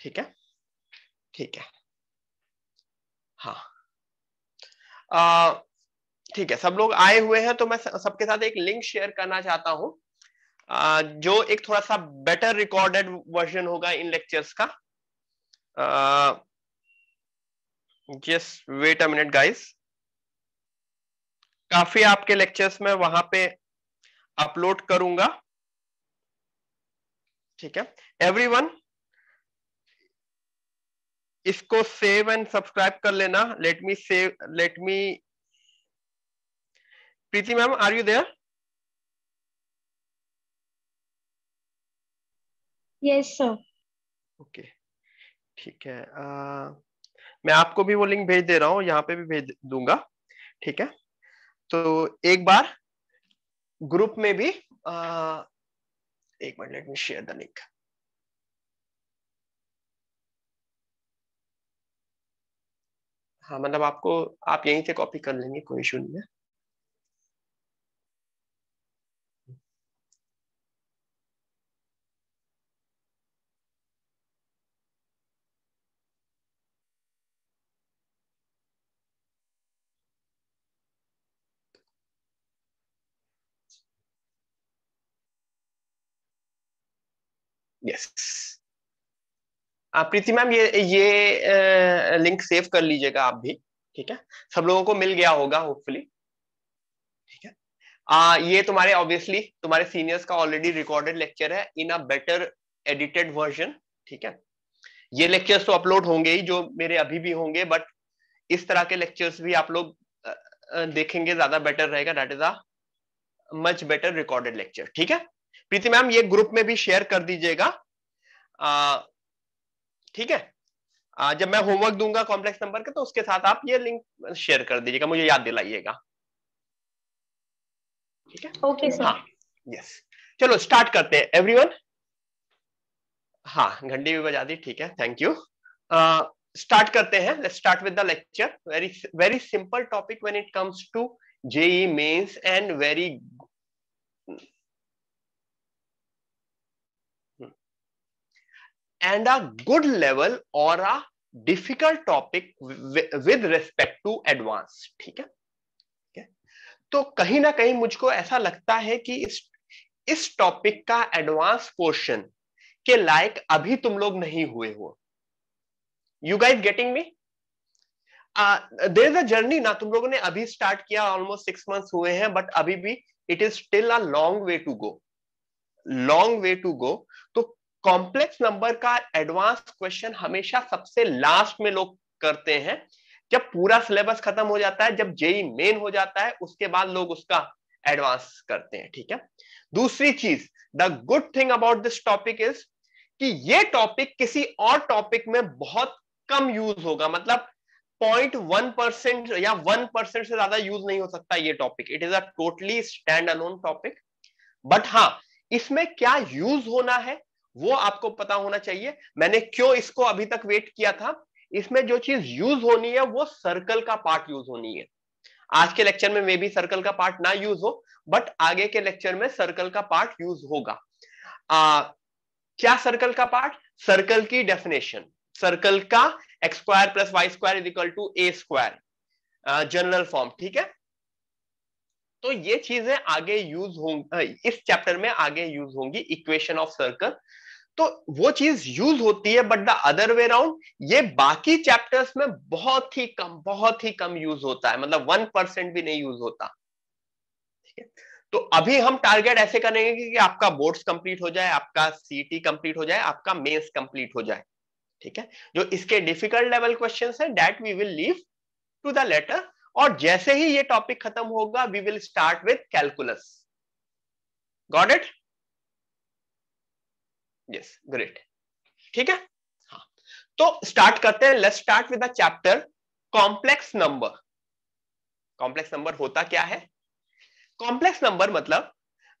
ठीक है ठीक है हाँ ठीक है सब लोग आए हुए हैं तो मैं सबके साथ एक लिंक शेयर करना चाहता आ, जो एक थोड़ा सा बेटर रिकॉर्डेड वर्जन होगा इन लेक्चर्स का just wait a minute guys काफी आपके लेक्चर्स में वहां पे अपलोड करूंगा ठीक है एवरीवन इसको सेव एंड सब्सक्राइब कर लेना let me save let me Preeti ma'am are you there yes sir okay ठीक है आ, मैं आपको भी वो लिंक भेज दे रहा हूँ यहाँ पे भी भेज दूंगा ठीक है तो एक बार ग्रुप में भी आ, एक minute let me share the link हाँ मतलब आपको आप यहीं से कॉपी कर लेंगे कोई इशू नहीं है Yes. प्रीति मैम ये ये लिंक सेव कर लीजिएगा आप भी ठीक है सब लोगों को मिल गया होगा होपफुली ठीक है आ, ये तुम्हारे ऑब्वियसली तुम्हारे सीनियर्स का ऑलरेडी रिकॉर्डेड लेक्चर है in a better edited version ठीक है ये लेक्चर्स तो अपलोड होंगे ही जो मेरे अभी भी होंगे बट इस तरह के लेक्चर्स भी आप लोग देखेंगे ज्यादा बेटर रहेगा that is a much better recorded lecture ठीक है प्रीति मैम ये ग्रुप में भी शेयर कर दीजिएगा ठीक है आ, जब मैं होमवर्क दूंगा कॉम्प्लेक्स नंबर का तो उसके साथ आप ये लिंक शेयर कर दीजिएगा मुझे याद दिलाइएगा ठीक है ओके सर हाँ यस चलो स्टार्ट करते हैं एवरीवन हाँ घंटी भी बजा दी ठीक है थैंक यू स्टार्ट करते हैं let's start with the lecture very very simple topic when it comes to JEE mains and very and a good level और a difficult topic with respect to advance ठीक है ठीक है तो कहीं ना कहीं मुझको ऐसा लगता है कि इस इस टॉपिक का एडवांस पोर्शन के लायक अभी तुम लोग नहीं हुए हो you guys getting me there is a journey ना तुम लोगों ने अभी स्टार्ट किया ऑलमोस्ट सिक्स मंथ्स हुए हैं बट अभी भी it is still a long way to go long way to go complex number का एडवांस क्वेश्चन हमेशा सबसे लास्ट में लोग करते हैं जब पूरा सिलेबस खत्म हो जाता है जब जेई मेन e हो जाता है उसके बाद लोग उसका एडवांस करते हैं ठीक है दूसरी चीज the good thing about this topic is कि ये टॉपिक किसी और टॉपिक में बहुत कम यूज होगा मतलब पॉइंट वन परसेंट या वन परसेंट से ज्यादा यूज नहीं हो सकता ये topic it is a totally stand alone topic but हां इसमें क्या यूज होना है वो आपको पता होना चाहिए मैंने क्यों इसको अभी तक वेट किया था इसमें जो चीज यूज होनी है वो सर्कल का पार्ट यूज होनी है आज के लेक्चर में मे भी सर्कल का पार्ट ना यूज हो बट आगे के लेक्चर में सर्कल का पार्ट यूज होगा आ, क्या सर्कल का पार्ट सर्कल की डेफिनेशन सर्कल का x square plus y square is equal to a square general form ठीक है तो ये चीजें आगे यूज होंगी इस चैप्टर में आगे यूज होंगी इक्वेशन ऑफ सर्कल तो वो चीज यूज होती है but the other way round ये बाकी चैप्टर्स में बहुत ही कम बहुत ही कम यूज होता है मतलब वन परसेंट भी नहीं यूज होता है तो अभी हम टारगेट ऐसे करेंगे कि आपका बोर्ड्स कंप्लीट हो जाए आपका सीटी कंप्लीट हो जाए आपका मेंस कंप्लीट हो जाए ठीक है जो इसके डिफिकल्ट लेवल क्वेश्चन है that we will leave to the later और जैसे ही ये टॉपिक खत्म होगा we will start with calculus got it yes great ठीक है हाँ तो स्टार्ट करते हैं let's start with chapter complex number complex number होता क्या है कॉम्प्लेक्स नंबर मतलब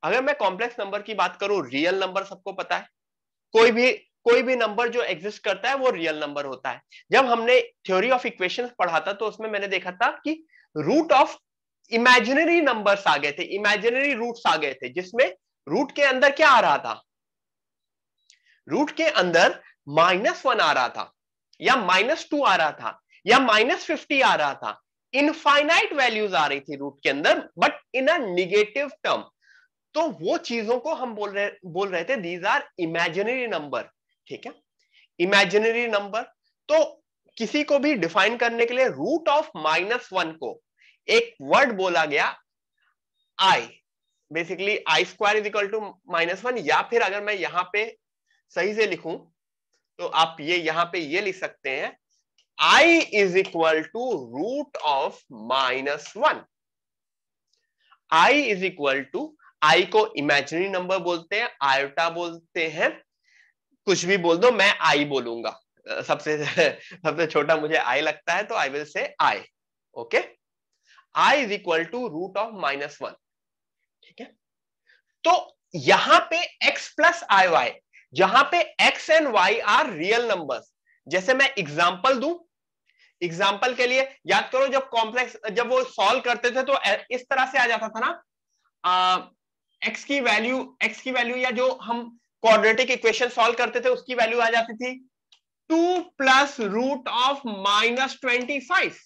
अगर मैं कॉम्प्लेक्स नंबर की बात करूं रियल नंबर सबको पता है कोई भी कोई भी नंबर जो एग्जिस्ट करता है वो रियल नंबर होता है जब हमने थ्योरी ऑफ इक्वेशन पढ़ा था तो उसमें मैंने देखा था कि रूट ऑफ इमेजिनरी नंबर्स आ गए थे इमेजिनरी रूट्स आ गए थे जिसमें रूट के अंदर क्या आ रहा था रूट के अंदर माइनस वन आ रहा था या माइनस टू आ रहा था या माइनस फिफ्टी आ रहा था इनफाइनाइट वैल्यूज आ रही थी रूट के अंदर but in a negative term तो वो चीजों को हम बोल रहे बोल रहे थे दीज आर इमेजिनरी नंबर ठीक है इमेजिनरी नंबर तो किसी को भी डिफाइन करने के लिए रूट ऑफ माइनस वन को एक वर्ड बोला गया i basically i square is equal to minus one या फिर अगर मैं यहां पे सही से लिखूं तो आप ये यहां पे ये लिख सकते हैं i is equal to root of minus one i is equal to i को इमेजिनरी नंबर बोलते हैं आयोटा बोलते हैं कुछ भी बोल दो मैं आई बोलूंगा सबसे सबसे छोटा मुझे आई लगता है तो I will say i okay i is equal to root of minus one ठीक है तो यहां पे x प्लस आई वाई जहां पे x and y are real numbers जैसे मैं एग्जांपल दू एग्जांपल के लिए याद करो जब कॉम्प्लेक्स जब वो सॉल्व करते थे तो इस तरह से आ जाता था ना x एक्स की वैल्यू एक्स की वैल्यू या जो हम क्वाड्रेटिक इक्वेशन सॉल्व करते थे उसकी वैल्यू आ जाती थी two plus root of minus twenty five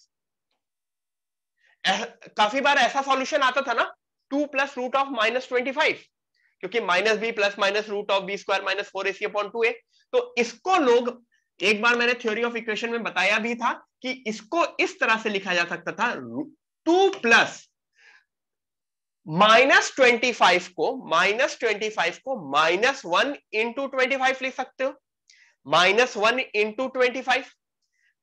काफी बार ऐसा सॉल्यूशन आता था ना two plus root of minus twenty five क्योंकि minus b plus minus root of b square minus four ac upon two a तो इसको लोग एक बार मैंने थ्योरी ऑफ इक्वेशन में बताया भी था कि इसको इस तरह से लिखा जा सकता था two plus minus twenty five को माइनस ट्वेंटी फाइव को minus one into twenty five लिख सकते हो minus one into twenty five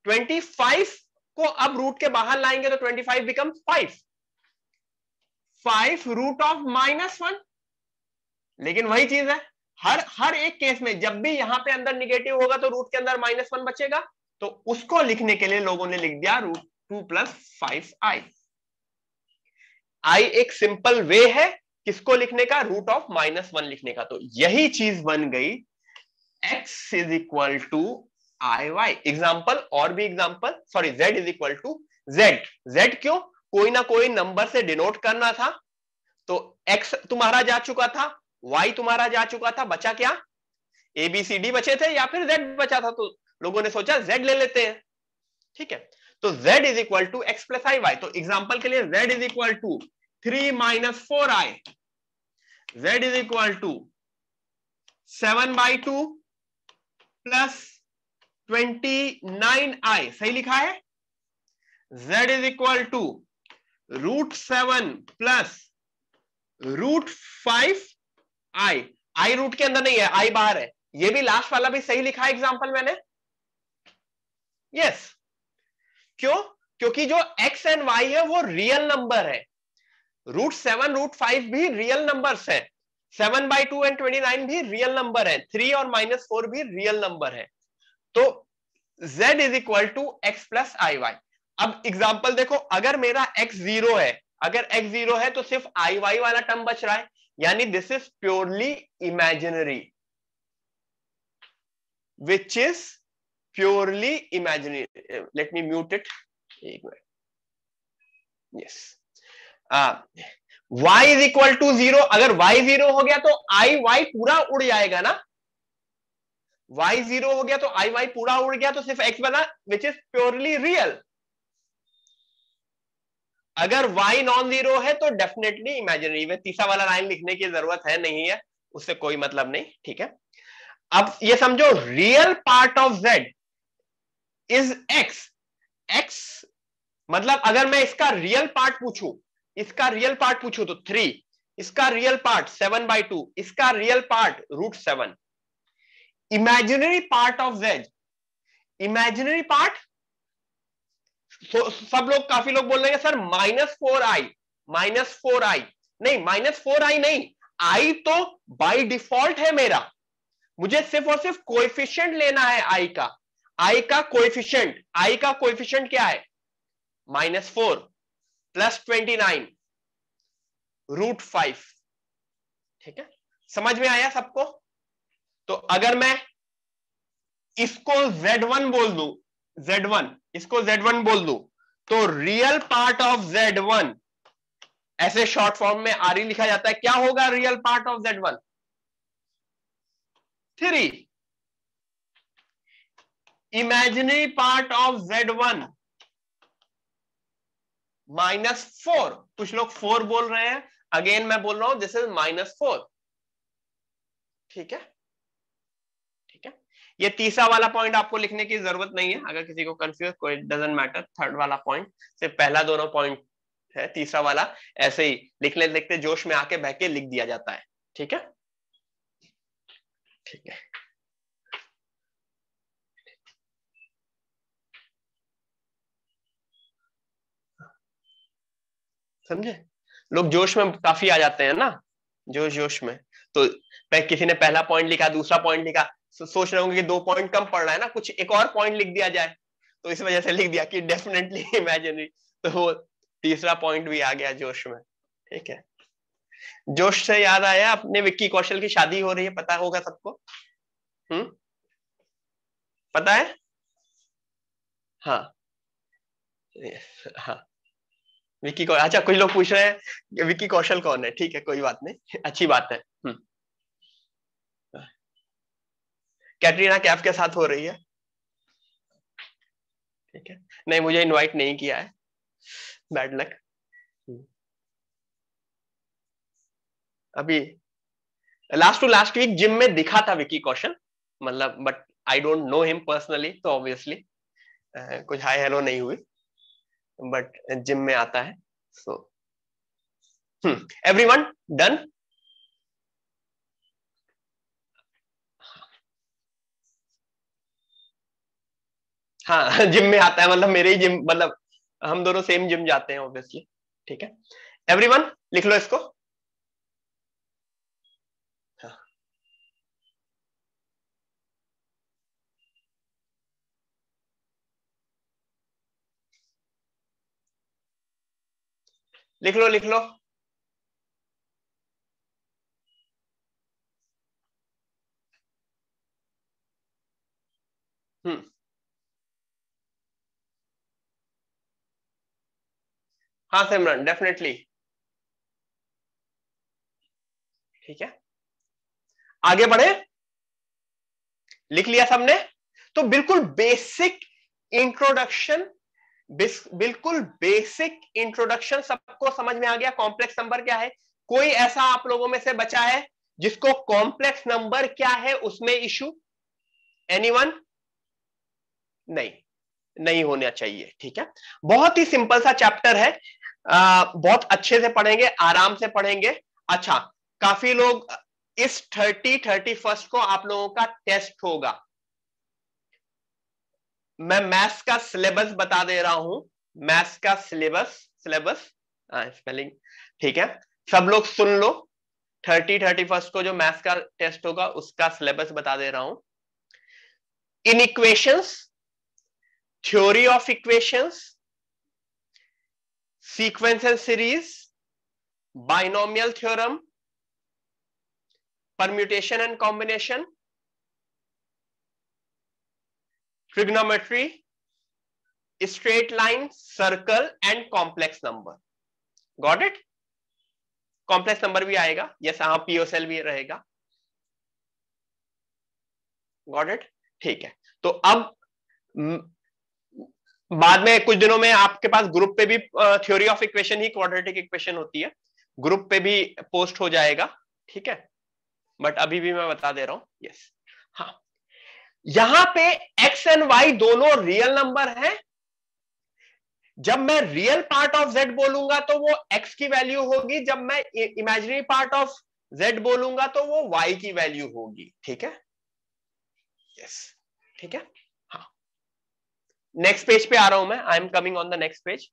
twenty five को अब रूट के बाहर लाएंगे तो twenty five become five five root of minus one लेकिन वही चीज है हर हर एक केस में जब भी यहां पे अंदर निगेटिव होगा तो रूट के अंदर माइनस वन बचेगा तो उसको लिखने के लिए लोगों ने लिख दिया root two plus five i i एक सिंपल वे है किसको लिखने का रूट ऑफ माइनस वन लिखने का तो यही चीज बन गई x is equal to i y example और भी example sorry z is equal to z z क्यों कोई ना कोई नंबर से डिनोट करना था तो एक्स तुम्हारा जा चुका था वाई तुम्हारा जा चुका था बचा क्या एबीसीडी बचे थे या फिर जेड बचा था तो लोगों ने सोचा जेड ले लेते हैं ठीक है तो z is equal to x plus i y तो एग्जाम्पल के लिए z is equal to three minus four i z is equal to seven by two plus twenty nine i सही लिखा है z is equal to root seven plus root five i i root के अंदर नहीं है आई बाहर है ये भी लास्ट वाला भी सही लिखा है एग्जाम्पल मैंने यस yes. क्यों क्योंकि जो एक्स एंड वाई है वो रियल नंबर है रूट सेवन रूट फाइव भी रियल नंबर है seven by two and twenty nine भी रियल नंबर है थ्री और माइनस फोर भी रियल नंबर है तो z is equal to x plus i y अब एग्जाम्पल देखो अगर मेरा x जीरो है अगर x जीरो है तो सिर्फ आई वाई वाला टर्म बच रहा है यानी this is purely imaginary which is purely imaginary let me mute it एक minute yes y is equal to zero अगर y जीरो हो गया तो आई वाई पूरा उड़ जाएगा ना y जीरो हो गया तो आई वाई पूरा उड़ गया तो सिर्फ x बना विच इज प्योरली रियल अगर y नॉन जीरो है तो डेफिनेटली इमेजिनरी में तीसरा वाला लाइन लिखने की जरूरत है नहीं है उससे कोई मतलब नहीं ठीक है अब ये समझो real part of z is x x मतलब अगर मैं इसका रियल पार्ट पूछू इसका रियल पार्ट पूछू तो थ्री इसका real part seven by two इसका real part root seven imaginary part of z imaginary part सब लोग काफी लोग बोल रहे हैं sir minus four i minus four i नहीं माइनस फोर आई नहीं आई तो बाय डिफॉल्ट है मेरा मुझे सिर्फ और सिर्फ कोएफिशिएंट लेना है आई का आई का कोएफिशिएंट आई का कोएफिशिएंट क्या है minus four plus twenty nine root five ठीक है समझ में आया सबको तो अगर मैं इसको जेड वन बोल दू z1 इसको z1 बोल दू तो रियल पार्ट ऑफ z1 ऐसे शॉर्ट फॉर्म में आर ही लिखा जाता है क्या होगा real part of z one three imaginary part of z one minus four कुछ लोग फोर बोल रहे हैं अगेन मैं बोल रहा हूं दिस इज माइनस फोर ठीक है ये तीसरा वाला पॉइंट आपको लिखने की जरूरत नहीं है अगर किसी को कंफ्यूज कोई डजेंट मैटर थर्ड वाला पॉइंट से पहला दोनों पॉइंट है तीसरा वाला ऐसे ही लिखने लिखते जोश में आके बह के लिख दिया जाता है ठीक है ठीक है समझे लोग जोश में काफी आ जाते हैं ना जोश जोश में तो किसी ने पहला पॉइंट लिखा दूसरा पॉइंट लिखा सोच रहे होंगे कि दो पॉइंट कम पड़ रहा है ना कुछ एक और पॉइंट लिख दिया जाए तो इस वजह से लिख दिया कि डेफिनेटली इमेजिनरी तो वो तीसरा पॉइंट भी आ गया जोश में ठीक है जोश से याद आया अपने विक्की कौशल की शादी हो रही है पता होगा सबको हम्म पता है हाँ हाँ विक्की कौशल अच्छा कुछ लोग पूछ रहे हैं विक्की कौशल कौन है ठीक है कोई बात नहीं अच्छी बात है हम्म। कैटरीना कैफ के साथ हो रही है ठीक है नहीं मुझे इनवाइट नहीं किया है बैड लक अभी last to last week gym में दिखा था विकी कौशल मतलब but I don't know him personally तो ऑब्वियसली कुछ हाई हेलो नहीं हुई बट जिम में आता है सो एवरी वन डन हाँ जिम में आता है मतलब मेरे ही जिम मतलब हम दोनों सेम जिम जाते हैं ऑब्वियसली ठीक है एवरीवन लिख लो इसको हाँ। लिख लो लिख लो हम्म हाँ सिमरन डेफिनेटली ठीक है आगे बढ़े लिख लिया सबने तो बिल्कुल बेसिक इंट्रोडक्शन बिल्कुल बेसिक इंट्रोडक्शन सबको समझ में आ गया कॉम्प्लेक्स नंबर क्या है कोई ऐसा आप लोगों में से बचा है जिसको कॉम्प्लेक्स नंबर क्या है उसमें इशू एनीवन नहीं नहीं होना चाहिए ठीक है बहुत ही सिंपल सा चैप्टर है आ, बहुत अच्छे से पढ़ेंगे आराम से पढ़ेंगे अच्छा काफी लोग इस थर्टी थर्टी फर्स्ट को आप लोगों का टेस्ट होगा मैं मैथ्स का सिलेबस बता दे रहा हूं मैथ्स का सिलेबस सिलेबस स्पेलिंग ठीक है सब लोग सुन लो थर्टी थर्टी फर्स्ट को जो मैथ्स का टेस्ट होगा उसका सिलेबस बता दे रहा हूं इन equations theory of equations sequence and series binomial theorem permutation and combination trigonometry straight line circle and complex number got it complex number भी आएगा यस हाँ पीओसेल भी रहेगा गॉट इट ठीक है तो अब बाद में कुछ दिनों में आपके पास ग्रुप पे भी थ्योरी ऑफ इक्वेशन ही क्वाड्रेटिक इक्वेशन होती है ग्रुप पे भी पोस्ट हो जाएगा ठीक है बट अभी भी मैं बता दे रहा हूं यस हाँ यहां पे एक्स एंड वाई दोनों रियल नंबर है जब मैं रियल पार्ट ऑफ जेड बोलूंगा तो वो एक्स की वैल्यू होगी जब मैं इमेजिनरी पार्ट ऑफ जेड बोलूंगा तो वो वाई की वैल्यू होगी ठीक है यस yes. ठीक है नेक्स्ट पेज पे आ रहा हूं मैं I am coming on the next page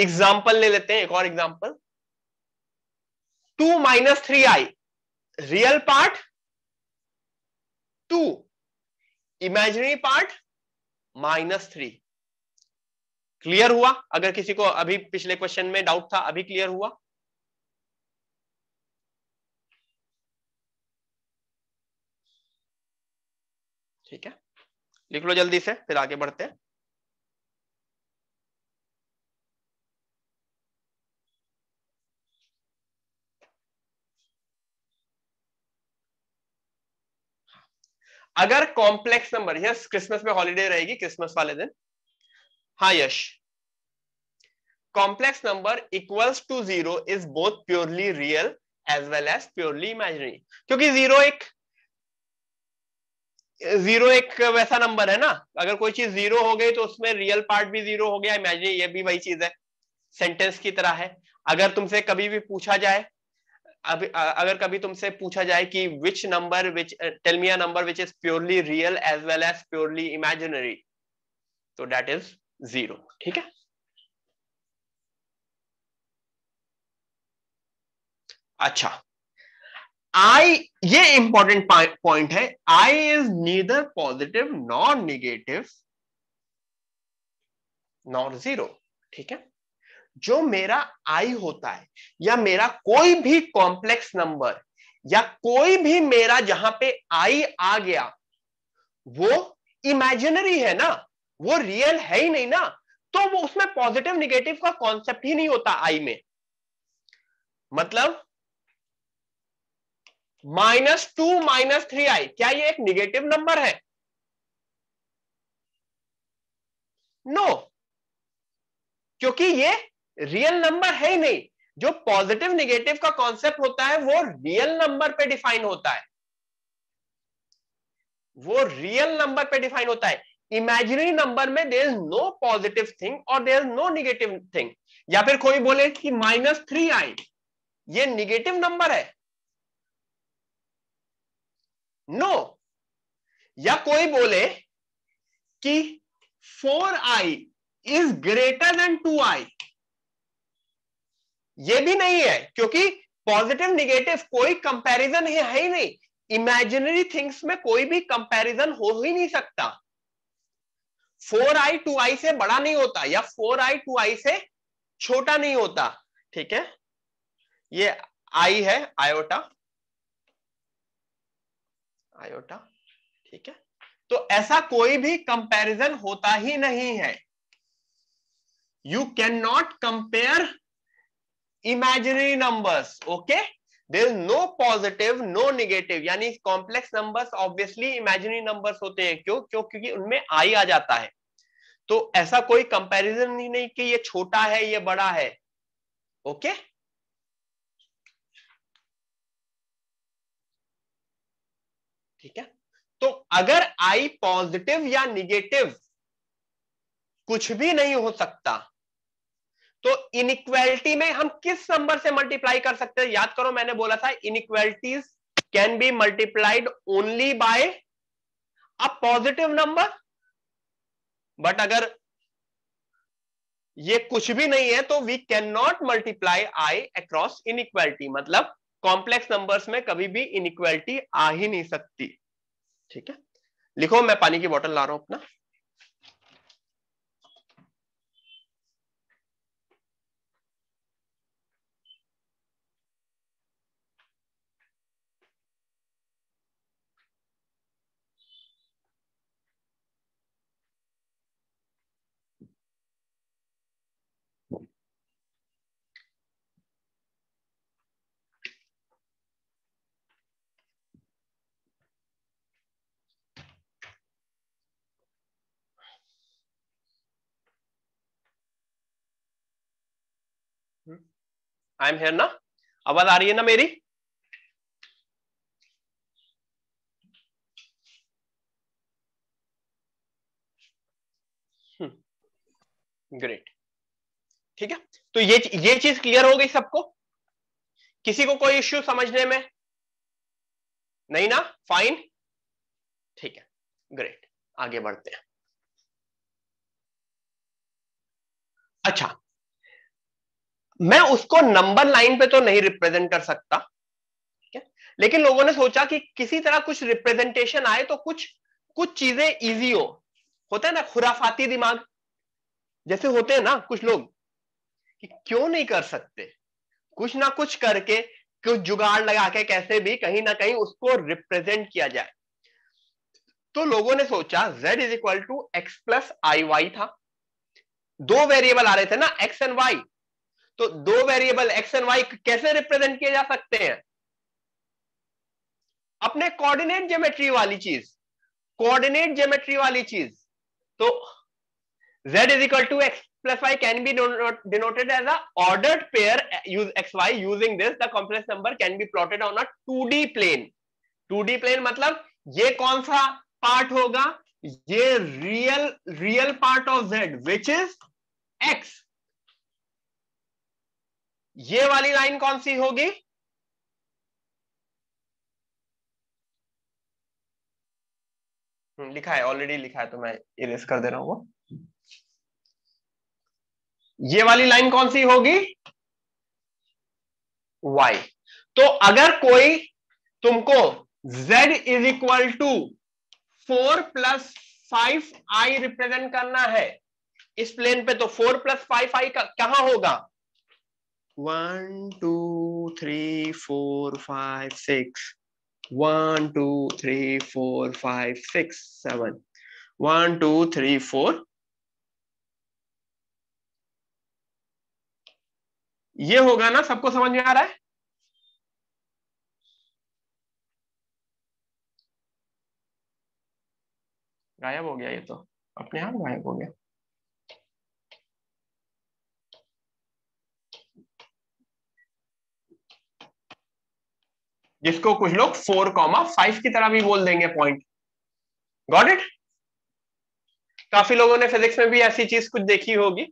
example ले लेते हैं एक और example two minus three i real part two imaginary part minus three clear हुआ अगर किसी को अभी पिछले क्वेश्चन में डाउट था अभी क्लियर हुआ ठीक है लिख लो जल्दी से फिर आगे बढ़ते अगर कॉम्प्लेक्स नंबर यस क्रिसमस में हॉलीडे रहेगी क्रिसमस वाले दिन हाँ yes complex number equals to zero is both purely real as well as purely imaginary क्योंकि जीरो एक जीरो एक वैसा नंबर है ना अगर कोई चीज जीरो हो गई तो उसमें रियल पार्ट भी जीरो हो गया इमेजिन ये भी वही चीज है सेंटेंस की तरह है अगर तुमसे कभी भी पूछा जाए अभी अगर कभी तुमसे पूछा जाए कि which number which tell me number which is purely real as well as purely imaginary तो डेट इज जीरो ठीक है अच्छा आई ये इंपॉर्टेंट पॉइंट है i is neither positive nor negative nor zero ठीक है जो मेरा आई होता है या मेरा कोई भी कॉम्प्लेक्स नंबर या कोई भी मेरा जहां पे आई आ गया वो इमेजिनरी है ना वो रियल है ही नहीं ना तो वो उसमें पॉजिटिव निगेटिव का कॉन्सेप्ट ही नहीं होता आई में मतलब minus two minus three i क्या ये एक निगेटिव नंबर है नो no. क्योंकि ये रियल नंबर है ही नहीं जो पॉजिटिव निगेटिव का कॉन्सेप्ट होता है वो रियल नंबर पे डिफाइन होता है वो रियल नंबर पे डिफाइन होता है इमेजिनरी नंबर में there is no positive thing और there is no negative thing या फिर कोई बोले कि माइनस थ्री आई ये निगेटिव नंबर है नो no. या कोई बोले कि four i is greater than two i ये भी नहीं है क्योंकि पॉजिटिव निगेटिव कोई कंपैरिजन है, है ही नहीं इमेजिनरी थिंग्स में कोई भी कंपैरिजन हो ही नहीं सकता फोर आई टू आई से बड़ा नहीं होता या फोर आई टू आई से छोटा नहीं होता ठीक है ये आई है आयोटा आयोटा ठीक है तो ऐसा कोई भी कंपैरिजन होता ही नहीं है you can not compare imaginary numbers okay there no positive no negative यानी complex numbers obviously imaginary numbers होते हैं क्यों क्यों क्योंकि उनमें आई आ जाता है तो ऐसा कोई कंपैरिजन ही नहीं कि ये छोटा है ये बड़ा है ओके okay? ठीक है तो अगर आई पॉजिटिव या निगेटिव कुछ भी नहीं हो सकता तो इनक्वेलिटी में हम किस नंबर से मल्टीप्लाई कर सकते हैं याद करो मैंने बोला था inequalities can be multiplied only by a positive number but अगर ये कुछ भी नहीं है तो we can not multiply i across inequality मतलब कॉम्प्लेक्स नंबर्स में कभी भी इनक्वालिटी आ ही नहीं सकती ठीक है लिखो मैं पानी की बोतल ला रहा हूं अपना आई एम हेयर ना आवाज आ रही है ना मेरी ग्रेट hmm. ठीक है तो ये ये चीज क्लियर हो गई सबको किसी को कोई इश्यू समझने में नहीं ना फाइन ठीक है ग्रेट आगे बढ़ते हैं अच्छा मैं उसको नंबर लाइन पे तो नहीं रिप्रेजेंट कर सकता ठीक है लेकिन लोगों ने सोचा कि किसी तरह कुछ रिप्रेजेंटेशन आए तो कुछ कुछ चीजें इजी हो होता है ना खुराफाती दिमाग जैसे होते हैं ना कुछ लोग कि क्यों नहीं कर सकते कुछ ना कुछ करके कुछ जुगाड़ लगा के कैसे भी कहीं ना कहीं उसको रिप्रेजेंट किया जाए तो लोगों ने सोचा z is equal to x plus i y था दो वेरिएबल आ रहे थे ना एक्स एंड वाई तो दो वेरिएबल एक्स एंड वाई कैसे रिप्रेजेंट किए जा सकते हैं अपने कोऑर्डिनेट ज्योमेट्री वाली चीज कोऑर्डिनेट ज्योमेट्री वाली चीज तो z is equal to x plus y can be denoted as a ordered pair use x y using this the complex number can be plotted on a two D plane two D plane मतलब ये कौन सा part होगा ये real real part of z, which is x ये वाली line कौन सी होगी हम्म, लिखा है ऑलरेडी लिखा है तो मैं इरेज कर दे रहा हूं वो ये वाली लाइन कौन सी होगी y तो अगर कोई तुमको z is equal to four plus five i represent करना है इस प्लेन पे तो फोर प्लस फाइव आई कहां होगा one two three four five six one two three four five six seven one two three four ये होगा ना सबको समझ में आ रहा है गायब हो गया ये तो अपने आप गायब हो गया जिसको कुछ लोग फोर कॉमा फाइव की तरह भी बोल देंगे पॉइंट गॉट इट काफी लोगों ने फिजिक्स में भी ऐसी चीज कुछ देखी होगी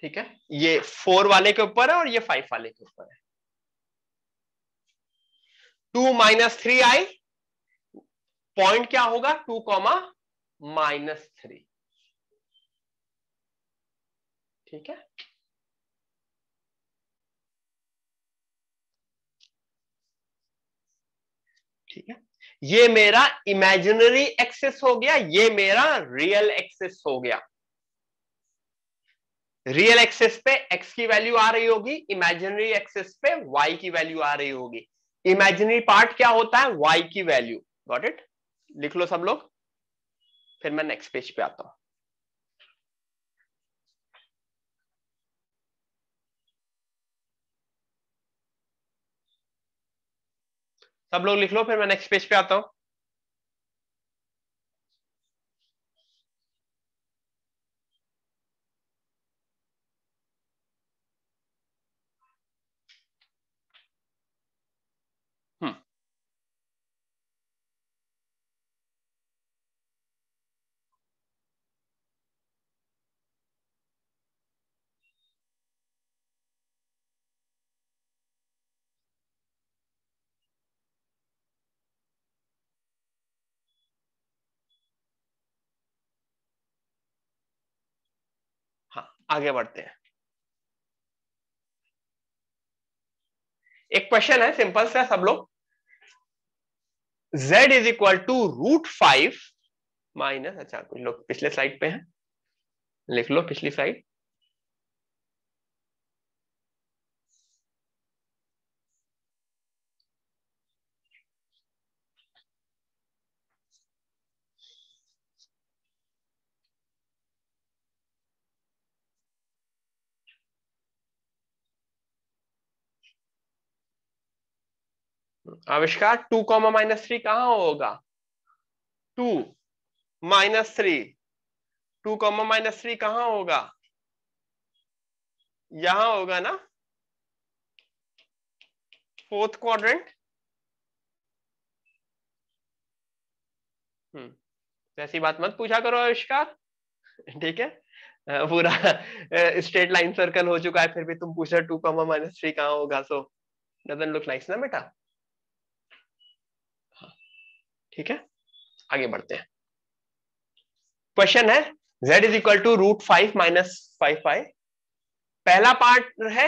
ठीक है ये फोर वाले के ऊपर है और ये फाइव वाले के ऊपर है two minus three i point क्या होगा टू कॉमा माइनस थ्री ठीक है ठीक है ये मेरा इमेजिनरी एक्सेस हो गया ये मेरा रियल एक्सेस हो गया रियल एक्सेस पे एक्स की वैल्यू आ रही होगी इमेजिनरी एक्सेस पे वाई की वैल्यू आ रही होगी इमेजिनरी पार्ट क्या होता है वाई की वैल्यू गॉट इट लिख लो सब लोग फिर मैं नेक्स्ट पेज पे आता हूं सब लोग लिख लो फिर मैं नेक्स्ट पेज पे आता हूं हाँ आगे बढ़ते हैं एक क्वेश्चन है सिंपल सा सब लोग z is equal to root five minus अच्छा कुछ लोग पिछले स्लाइड पे हैं लिख लो पिछली स्लाइड आविष्कार टू कॉमा माइनस थ्री कहाँ होगा two minus three two comma minus three कहाँ होगा यहां होगा ना फोर्थ क्वाड्रेंट हम्म ऐसी बात मत पूछा करो आविष्कार ठीक है पूरा स्ट्रेट लाइन सर्कल हो चुका है फिर भी तुम पूछ रहे टू कॉमा माइनस थ्री कहाँ होगा सो डजेंट लुक नाइस ना बेटा ठीक है आगे बढ़ते हैं क्वेश्चन है z is equal to root five minus five five पहला पार्ट है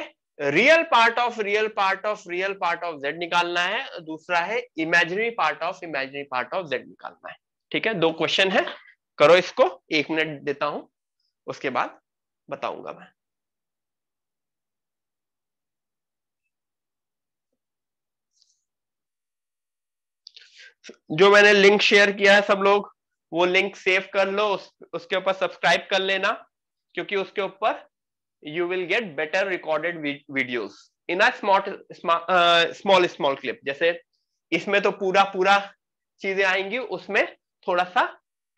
real part of real part of real part of z निकालना है दूसरा है imaginary part of imaginary part of z निकालना है ठीक है दो क्वेश्चन है करो इसको एक मिनट देता हूं उसके बाद बताऊंगा मैं जो मैंने लिंक शेयर किया है सब लोग वो लिंक सेव कर लो उस, उसके ऊपर सब्सक्राइब कर लेना क्योंकि उसके ऊपर you will get better recorded videos in a small small small clip जैसे इसमें तो पूरा पूरा चीजें आएंगी उसमें थोड़ा सा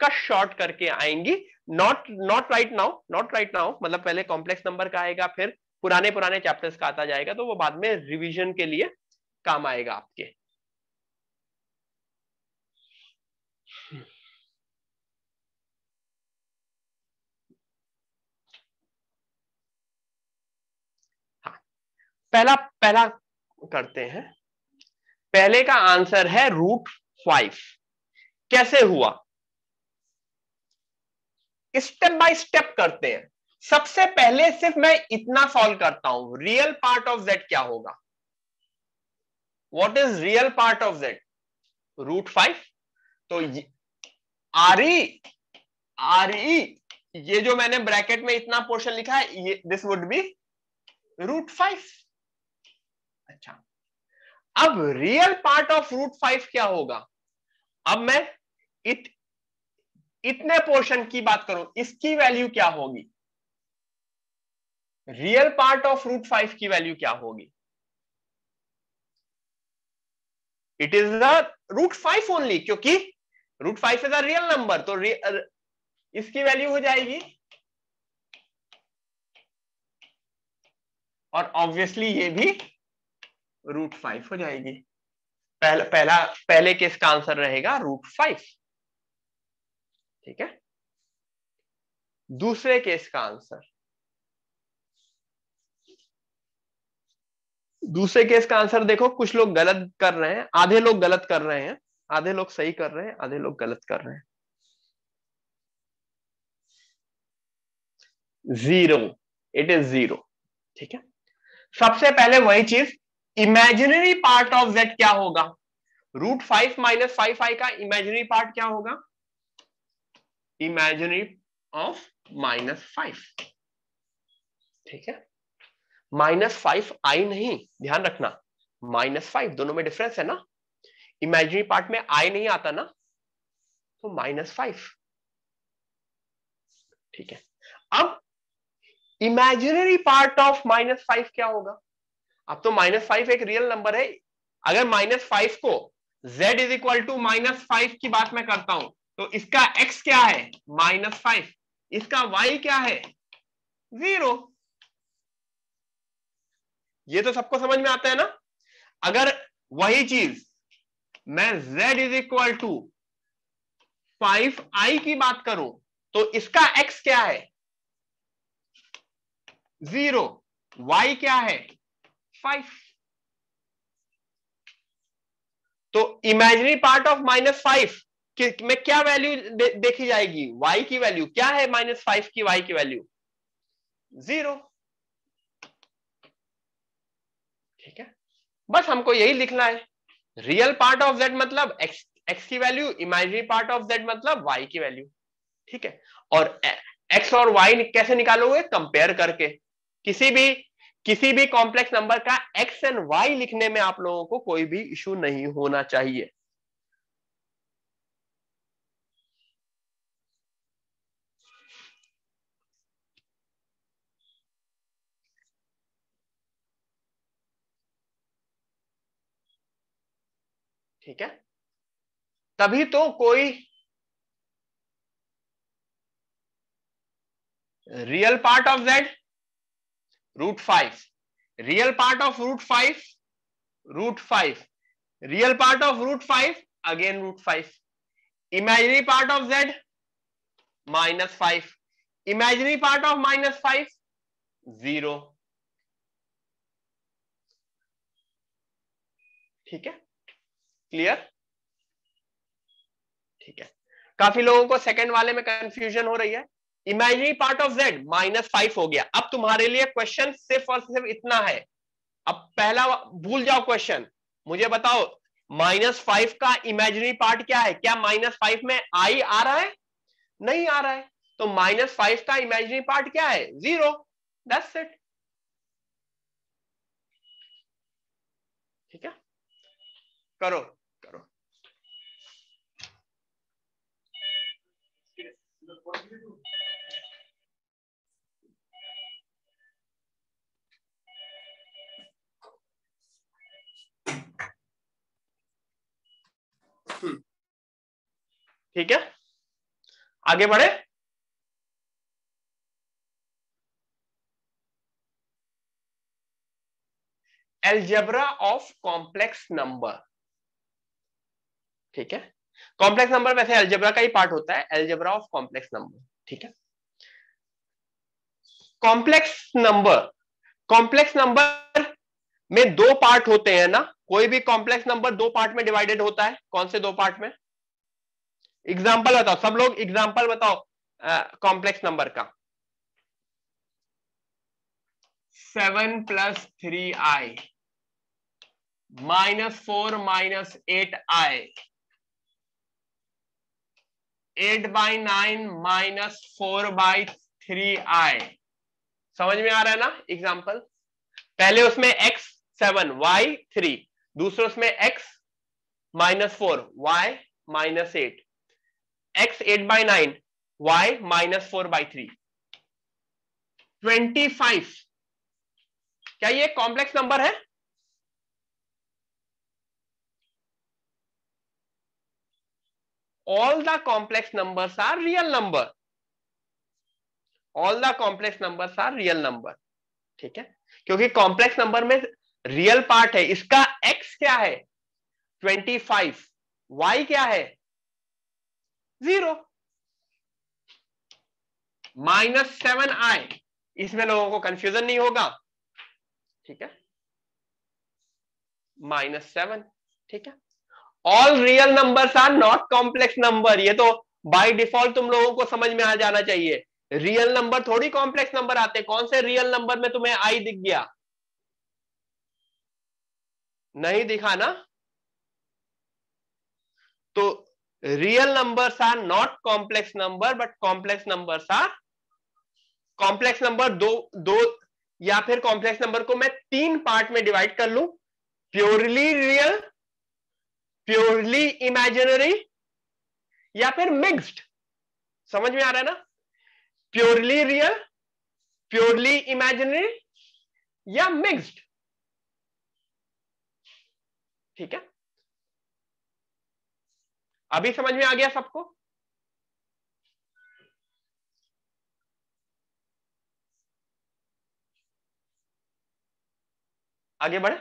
कट शॉर्ट करके आएंगी not not right now not right now मतलब पहले कॉम्प्लेक्स नंबर का आएगा फिर पुराने पुराने चैप्टर्स का आता जाएगा तो वो बाद में रिविजन के लिए काम आएगा आपके पहला पहला करते हैं पहले का आंसर है रूट फाइव कैसे हुआ स्टेप बाय स्टेप करते हैं सबसे पहले सिर्फ मैं इतना सॉल्व करता हूं रियल पार्ट ऑफ जेड क्या होगा what is real part of z root five तो आर ई आर ई ये जो मैंने ब्रैकेट में इतना पोर्शन लिखा है this would be root five अब real part of root five क्या होगा अब मैं इत, इतने पोर्शन की बात करूं इसकी वैल्यू क्या होगी real part of root five की वैल्यू क्या होगी it is the root five only क्योंकि root five is a real number तो uh, इसकी वैल्यू हो जाएगी और ऑब्वियसली ये भी रूट फाइव हो जाएगी पहल, पहला पहले केस का आंसर रहेगा रूट फाइव ठीक है दूसरे केस का आंसर दूसरे केस का आंसर देखो कुछ लोग गलत कर रहे हैं आधे लोग गलत कर रहे हैं आधे लोग सही कर रहे हैं आधे लोग गलत कर रहे हैं जीरो इट इज जीरो ठीक है सबसे पहले वही चीज इमेजिनरी पार्ट ऑफ जेड क्या होगा root five minus five i का इमेजिनरी पार्ट क्या होगा इमेजिनरी ऑफ माइनस फाइव ठीक है माइनस फाइव आई नहीं ध्यान रखना माइनस फाइव दोनों में डिफरेंस है ना इमेजिनरी पार्ट में आई नहीं आता ना तो माइनस फाइव ठीक है अब imaginary part of minus five क्या होगा अब तो माइनस फाइव एक रियल नंबर है अगर माइनस फाइव को z is equal to minus five की बात मैं करता हूं तो इसका x क्या है माइनस फाइव इसका y क्या है जीरो ये तो सबको समझ में आता है ना अगर वही चीज मैं z is equal to five i की बात करूं तो इसका x क्या है जीरो y क्या है 5 तो imaginary part of minus five में क्या वैल्यू दे, देखी जाएगी y की वैल्यू क्या है माइनस फाइव की y की वैल्यू जीरो ठीक है बस हमको यही लिखना है रियल पार्ट ऑफ z मतलब x x की value imaginary part of z मतलब y की वैल्यू ठीक है और x और y कैसे निकालोगे कंपेयर करके किसी भी किसी भी कॉम्प्लेक्स नंबर का एक्स एंड वाई लिखने में आप लोगों को कोई भी इशू नहीं होना चाहिए ठीक है तभी तो कोई real part of z root five real part of root five root five real part of root five again root five imaginary part of z minus five imaginary part of minus five zero ठीक है clear ठीक है काफी लोगों को second वाले में confusion हो रही है imaginary part of z minus five हो गया अब तुम्हारे लिए क्वेश्चन सिर्फ और सिर्फ इतना है अब पहला भूल जाओ क्वेश्चन मुझे बताओ माइनस फाइव का इमेजिनरी पार्ट क्या है क्या माइनस फाइव में आई आ रहा है नहीं आ रहा है तो माइनस फाइव का इमेजिनरी पार्ट क्या है जीरो दैट्स इट ठीक है करो ठीक है आगे बढ़े एल्जेब्रा ऑफ कॉम्प्लेक्स नंबर ठीक है कॉम्प्लेक्स नंबर वैसे एल्जेब्रा का ही पार्ट होता है एल्जेब्रा ऑफ कॉम्प्लेक्स नंबर ठीक है कॉम्प्लेक्स नंबर कॉम्प्लेक्स नंबर में दो पार्ट होते हैं ना कोई भी कॉम्प्लेक्स नंबर दो पार्ट में डिवाइडेड होता है कौन से दो पार्ट में एग्जाम्पल बताओ सब लोग एग्जाम्पल बताओ कॉम्प्लेक्स नंबर का seven plus three i minus four minus eight i eight by nine minus four by three i समझ में आ रहा है ना एग्जाम्पल पहले उसमें एक्स सेवन वाई थ्री दूसरे उसमें x minus four y minus eight x eight by nine y minus four by three twenty five क्या ये कॉम्प्लेक्स नंबर है all the complex number are real number all the complex number are real number ठीक है क्योंकि complex number में real part है इसका x क्या है ट्वेंटी फाइव वाई क्या है जीरो माइनस सेवन आई इसमें लोगों को कंफ्यूजन नहीं होगा ठीक है माइनस सेवन ठीक है all real numbers are not complex number ये तो बाय डिफॉल्ट तुम लोगों को समझ में आ जाना चाहिए रियल नंबर थोड़ी कॉम्प्लेक्स नंबर आते कौन से रियल नंबर में तुम्हें आई दिख गया नहीं दिखा ना तो real number are not complex number but complex number are complex number दो दो या फिर कॉम्प्लेक्स नंबर को मैं तीन पार्ट में डिवाइड कर लू प्योरली रियल प्योरली इमेजिनरी या फिर मिक्सड समझ में आ रहा है ना प्योरली रियल प्योरली इमेजिनरी या मिक्सड ठीक है अभी समझ में आ गया सबको आगे बढ़े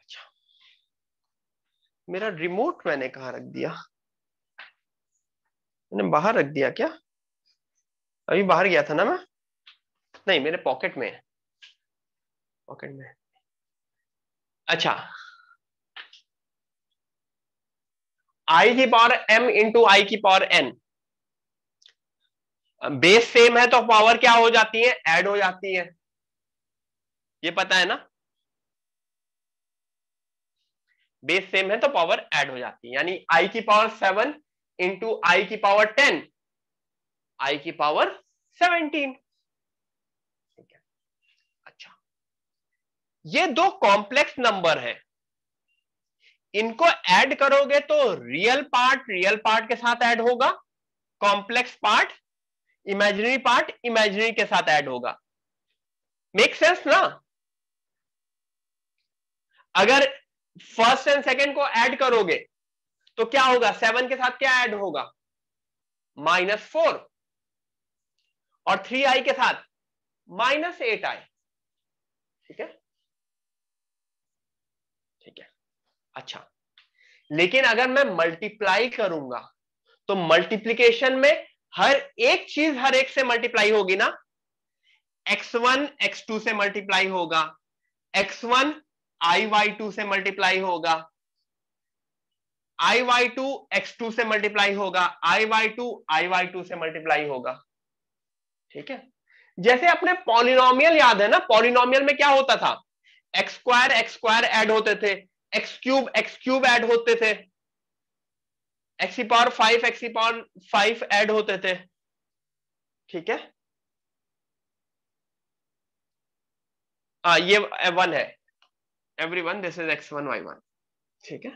अच्छा मेरा रिमोट मैंने कहा रख दिया मैंने बाहर रख दिया क्या अभी बाहर गया था ना मैं नहीं मेरे पॉकेट में है पॉकेट में है अच्छा आई की पावर एम इंटू आई की पावर एन बेस सेम है तो पावर क्या हो जाती है ऐड हो जाती है ये पता है ना बेस सेम है तो पावर ऐड हो जाती है यानी आई की पावर सेवन इंटू आई की पावर टेन आई की पावर सेवनटीन ये दो कॉम्प्लेक्स नंबर हैं इनको ऐड करोगे तो रियल पार्ट रियल पार्ट के साथ ऐड होगा complex part imaginary part imaginary के साथ ऐड होगा मेक सेंस ना अगर फर्स्ट एंड सेकंड को ऐड करोगे तो क्या होगा सेवन के साथ क्या ऐड होगा माइनस फोर और थ्री आई के साथ माइनस एट आई ठीक है अच्छा लेकिन अगर मैं मल्टीप्लाई करूंगा तो मल्टीप्लीकेशन में हर एक चीज हर एक से मल्टीप्लाई होगी ना x1 x2 से मल्टीप्लाई होगा x1 iy2 से मल्टीप्लाई होगा एक्स x2 से मल्टीप्लाई होगा वाई टू से मल्टीप्लाई होगा ठीक है जैसे अपने पॉलिनोमियल याद है ना पॉलिनोमियल में क्या होता था x square x square add होते थे x cube x cube add होते थे एक्सी पावर फाइव एक्सी पावर फाइव एड होते थे ठीक है आ, हाँ, ये वन है everyone this is x one y one ठीक है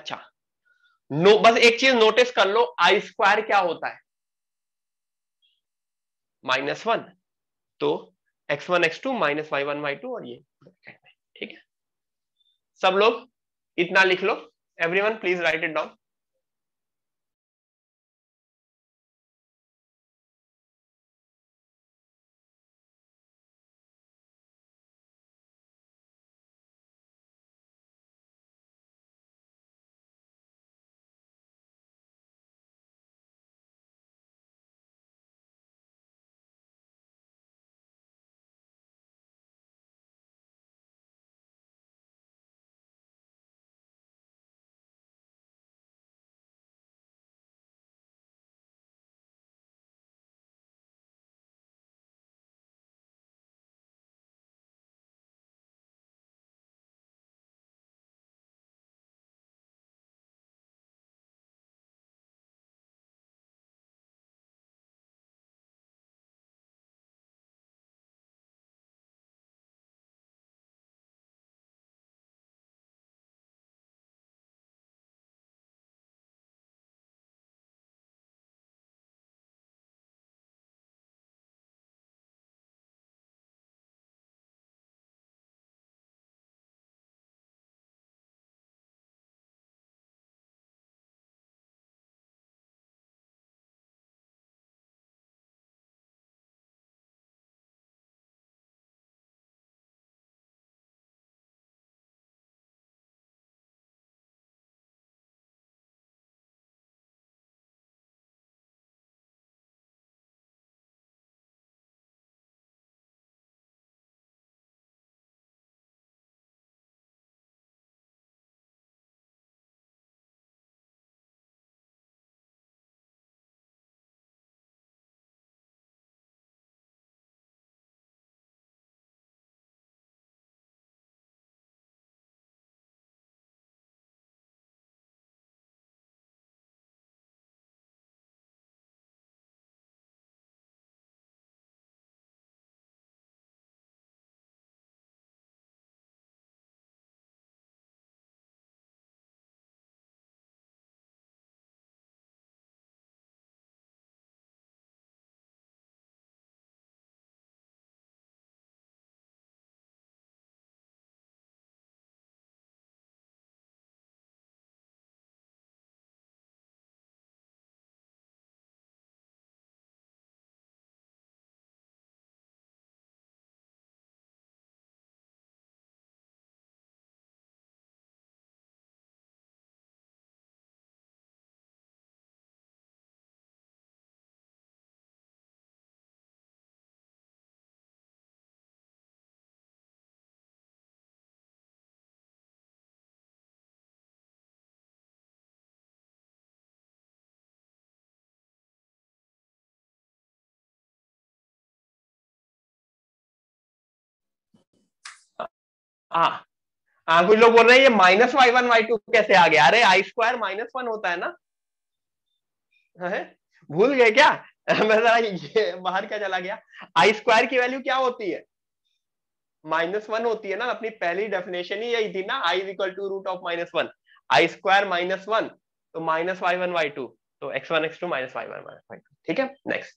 अच्छा नो बस एक चीज नोटिस कर लो आई स्क्वायर क्या होता है माइनस वन तो x one x two minus y one y two और ये ठीक है सब लोग इतना लिख लो everyone please write it down हाँ हाँ कुछ लोग बोल रहे हैं ये minus y one y two कैसे आ गया अरे आई स्क्वायर माइनस वन होता है ना हाँ, है भूल गए क्या मैं जरा ये बाहर क्या चला गया आई स्क्वायर की वैल्यू क्या होती है माइनस वन होती है ना अपनी पहली डेफिनेशन ही यही थी ना i is equal to root of minus one i square minus one तो minus y one y two तो x one x two minus y one minus y two ठीक है नेक्स्ट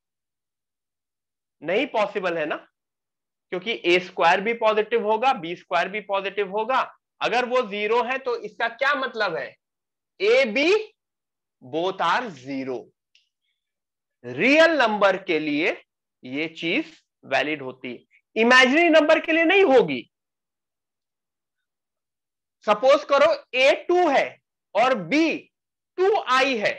नहीं पॉसिबल है ना क्योंकि ए स्क्वायर भी positive होगा बी स्क्वायर भी पॉजिटिव होगा अगर वो जीरो है तो इसका क्या मतलब है a b both are zero real number के लिए ये चीज वैलिड होती है इमेजिनरी नंबर के लिए नहीं होगी सपोज करो ए टू है और बी टू आई है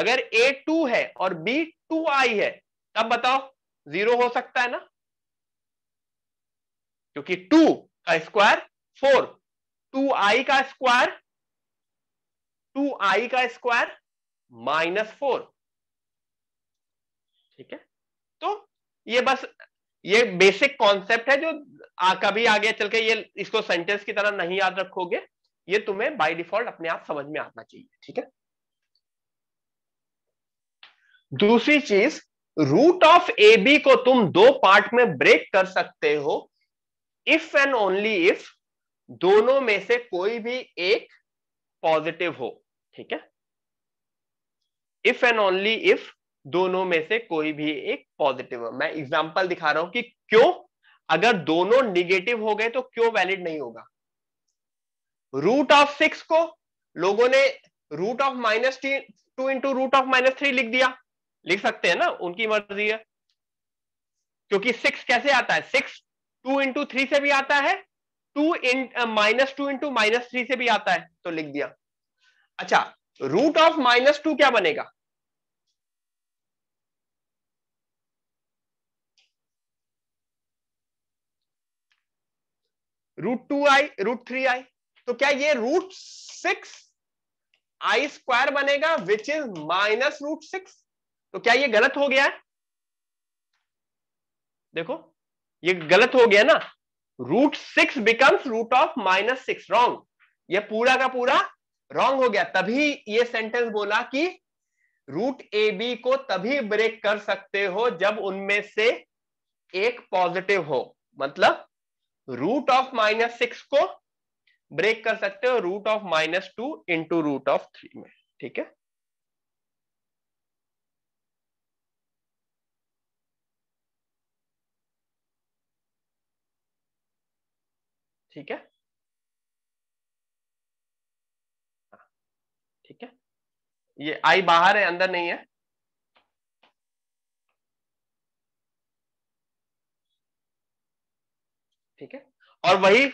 अगर ए टू है और बी टू आई है तब बताओ जीरो हो सकता है ना क्योंकि टू का स्क्वायर फोर टू आई का स्क्वायर टू आई का स्क्वायर माइनस फोर ठीक है तो ये बस ये बेसिक कॉन्सेप्ट है जो आ, कभी आगे चल के ये इसको सेंटेंस की तरह नहीं याद रखोगे ये तुम्हें बाय डिफॉल्ट अपने आप समझ में आना चाहिए ठीक है दूसरी चीज रूट ऑफ ए बी को तुम दो पार्ट में ब्रेक कर सकते हो इफ एंड ओनली इफ दोनों में से कोई भी एक पॉजिटिव हो ठीक है इफ एंड ओनली इफ दोनों में से कोई भी एक पॉजिटिव हो मैं एग्जांपल दिखा रहा हूं कि क्यों अगर दोनों निगेटिव हो गए तो क्यों वैलिड नहीं होगा रूट ऑफ सिक्स को लोगों ने root of minus two into root of minus three लिख दिया लिख सकते हैं ना उनकी मर्जी है क्योंकि सिक्स कैसे आता है सिक्स टू इंटू थ्री से भी आता है two in minus two into minus three से भी आता है तो लिख दिया अच्छा रूट ऑफ माइनस टू क्या बनेगा root two i root three i तो क्या ये रूट सिक्स आई स्क्वायर बनेगा which is minus root six तो क्या ये गलत हो गया है देखो ये गलत हो गया ना root six becomes root of minus six wrong ये पूरा का पूरा रॉन्ग हो गया तभी ये सेंटेंस बोला कि रूट ए बी को तभी ब्रेक कर सकते हो जब उनमें से एक पॉजिटिव हो मतलब रूट ऑफ माइनस सिक्स को ब्रेक कर सकते हो root of minus two into root of three में ठीक है ठीक है हाँ, ठीक है ये आई बाहर है अंदर नहीं है ठीक है और वही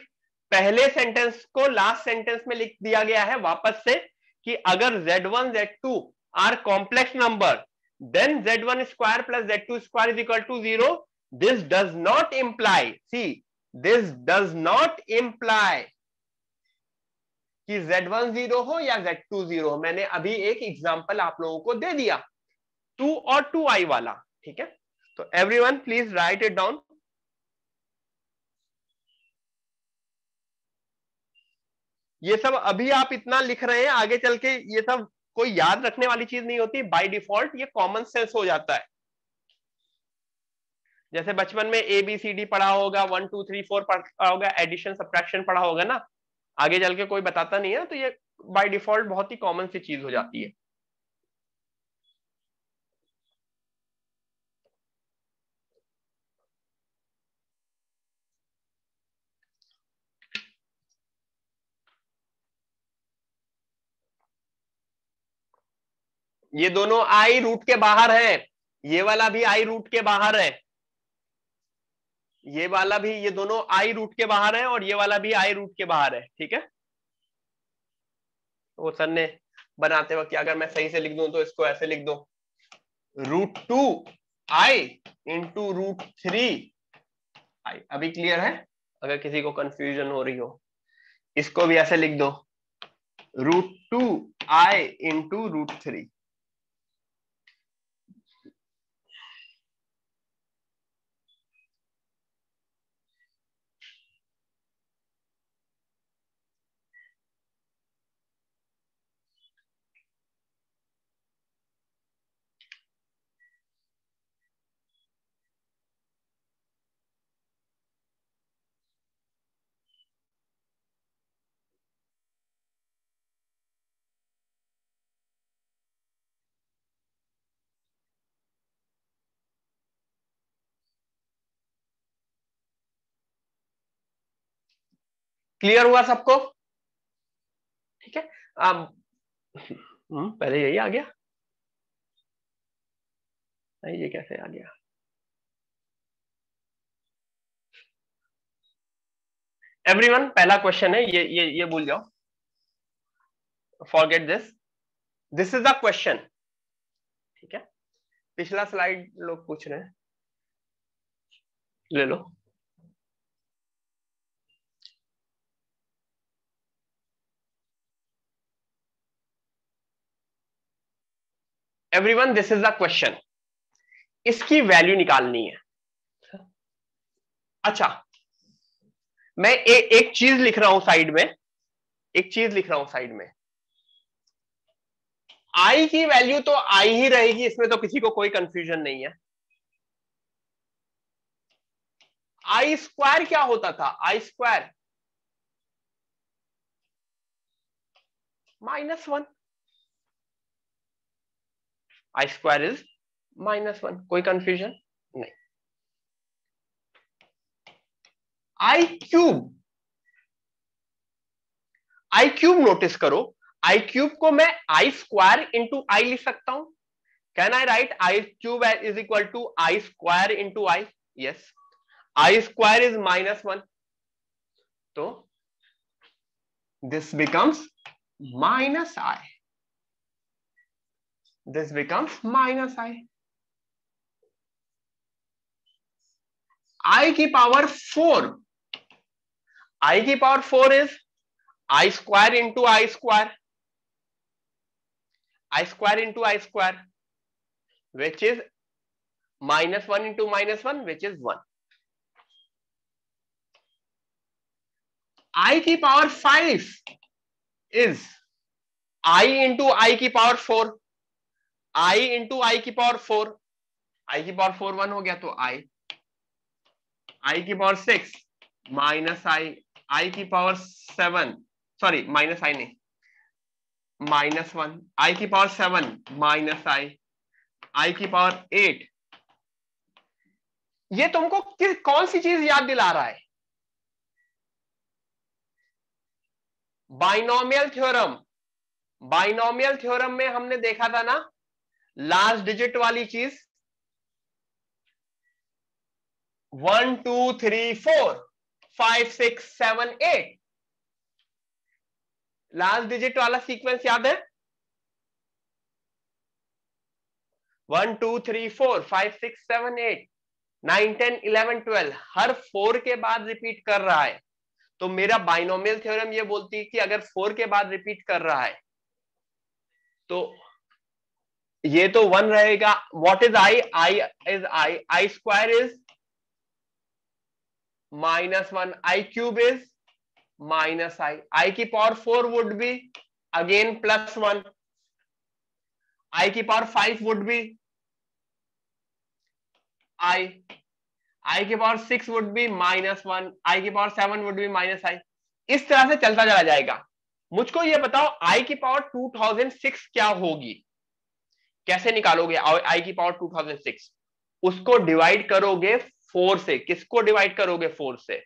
पहले सेंटेंस को लास्ट सेंटेंस में लिख दिया गया है वापस से कि अगर z1 z2 are complex number then z1 square plus z two square is equal to zero this does not imply see this does not imply कि Z10 हो या Z20 हो मैंने अभी एक एग्जाम्पल आप लोगों को दे दिया टू और टू आई वाला ठीक है तो everyone please write it down ये सब अभी आप इतना लिख रहे हैं आगे चल के ये सब कोई याद रखने वाली चीज नहीं होती बाय डिफॉल्ट ये कॉमन सेंस हो जाता है जैसे बचपन में ए बी सी डी पढ़ा होगा वन टू थ्री फोर पढ़ा होगा एडिशन सब्ट्रैक्शन पढ़ा होगा ना आगे चल के कोई बताता नहीं है तो ये बाय डिफॉल्ट बहुत ही कॉमन सी चीज हो जाती है ये दोनों आई रूट के बाहर है ये वाला भी आई रूट के बाहर है ये वाला भी ये दोनों आई रूट के बाहर है और ये वाला भी आई रूट के बाहर है ठीक है तो वो सर ने बनाते वक्त अगर मैं सही से लिख दू तो इसको ऐसे लिख दो root two i into root three i अभी क्लियर है अगर किसी को कंफ्यूजन हो रही हो इसको भी ऐसे लिख दो root two i into root three clear हुआ सबको ठीक है अब हाँ। पहले यही आ गया नहीं ये कैसे आ गया एवरीवन पहला क्वेश्चन है ये ये ये भूल जाओ forget this this is the question ठीक है पिछला स्लाइड लोग पूछ रहे हैं ले लो everyone this is the question इसकी वैल्यू निकालनी है अच्छा मैं ए, एक चीज लिख रहा हूं साइड में एक चीज लिख रहा हूं साइड में आई की वैल्यू तो आई ही रहेगी इसमें तो किसी को कोई कंफ्यूजन नहीं है आई स्क्वायर क्या होता था i square minus one i square is minus one कोई कंफ्यूजन नहीं i cube i cube notice करो आई क्यूब को मैं आई स्क्वायर इंटू आई लिख सकता हूं can I write i cube is equal to i square into i yes i square is minus one तो this becomes minus i This becomes minus i. i की power 4. i की power 4 is i square into i square. i square into i square which is minus 1 into minus 1 which is 1. i की power 5 is i into i की power 4 i into i की power four आई की power four one हो गया तो i i की power six minus i i की power seven sorry minus i नहीं माइनस वन आई की power seven minus i i की पावर एट ये तुमको किस कौन सी चीज याद दिला रहा है बाइनोमियल थ्योरम बाइनोमियल थ्योरम में हमने देखा था ना लास्ट डिजिट वाली चीज one two three four five six seven eight last digit वाला सीक्वेंस याद है one two three four five six seven eight nine ten eleven twelve हर फोर के बाद रिपीट कर रहा है तो मेरा बाइनोमियल थ्योरम ये बोलती है कि अगर फोर के बाद रिपीट कर रहा है तो ये तो वन रहेगा what is i i is i i square is minus one i cube is minus i i की power four would be again plus one i की power five would be i i की power six would be minus one i की power seven would be minus i इस तरह से चलता चला जाएगा मुझको ये बताओ आई की पावर टू थाउजेंड सिक्स क्या होगी कैसे निकालोगे आई की पावर 2006 उसको डिवाइड करोगे फोर से किसको डिवाइड करोगे फोर से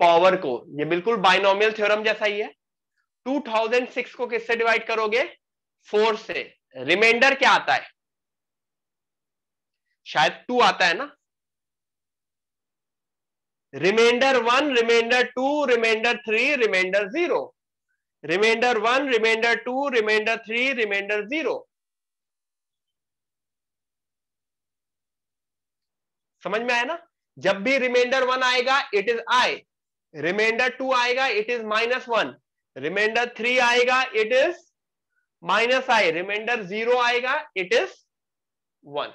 पावर को ये बिल्कुल बाइनोमियल थ्योरम जैसा ही है 2006 को किससे डिवाइड करोगे फोर से रिमाइंडर क्या आता है शायद टू आता है ना remainder one remainder two remainder three remainder zero remainder one remainder two remainder three remainder zero समझ में आया ना जब भी रिमाइंडर वन आएगा it is i remainder two आएगा it is minus one remainder three आएगा it is minus i remainder zero आएगा इट इज वन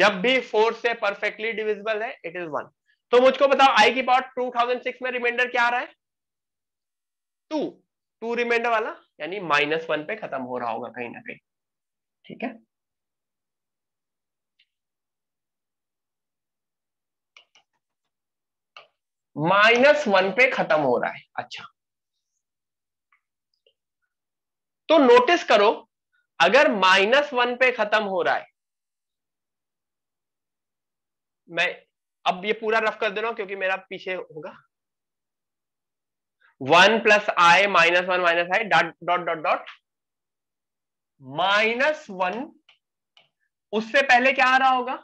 जब भी फोर से परफेक्टली डिविजिबल है इट इज वन तो मुझको बताओ आई की पावर टू थाउजेंड सिक्स में रिमाइंडर क्या आ रहा है टू टू रिमाइंडर वाला यानी माइनस वन पे खत्म हो रहा होगा कहीं ना कहीं ठीक है माइनस वन पे खत्म हो रहा है अच्छा तो नोटिस करो अगर माइनस वन पे खत्म हो रहा है मैं अब ये पूरा रफ कर दे रहा हूं क्योंकि मेरा पीछे होगा one plus i minus one minus i dot dot dot dot minus one उससे पहले क्या आ रहा होगा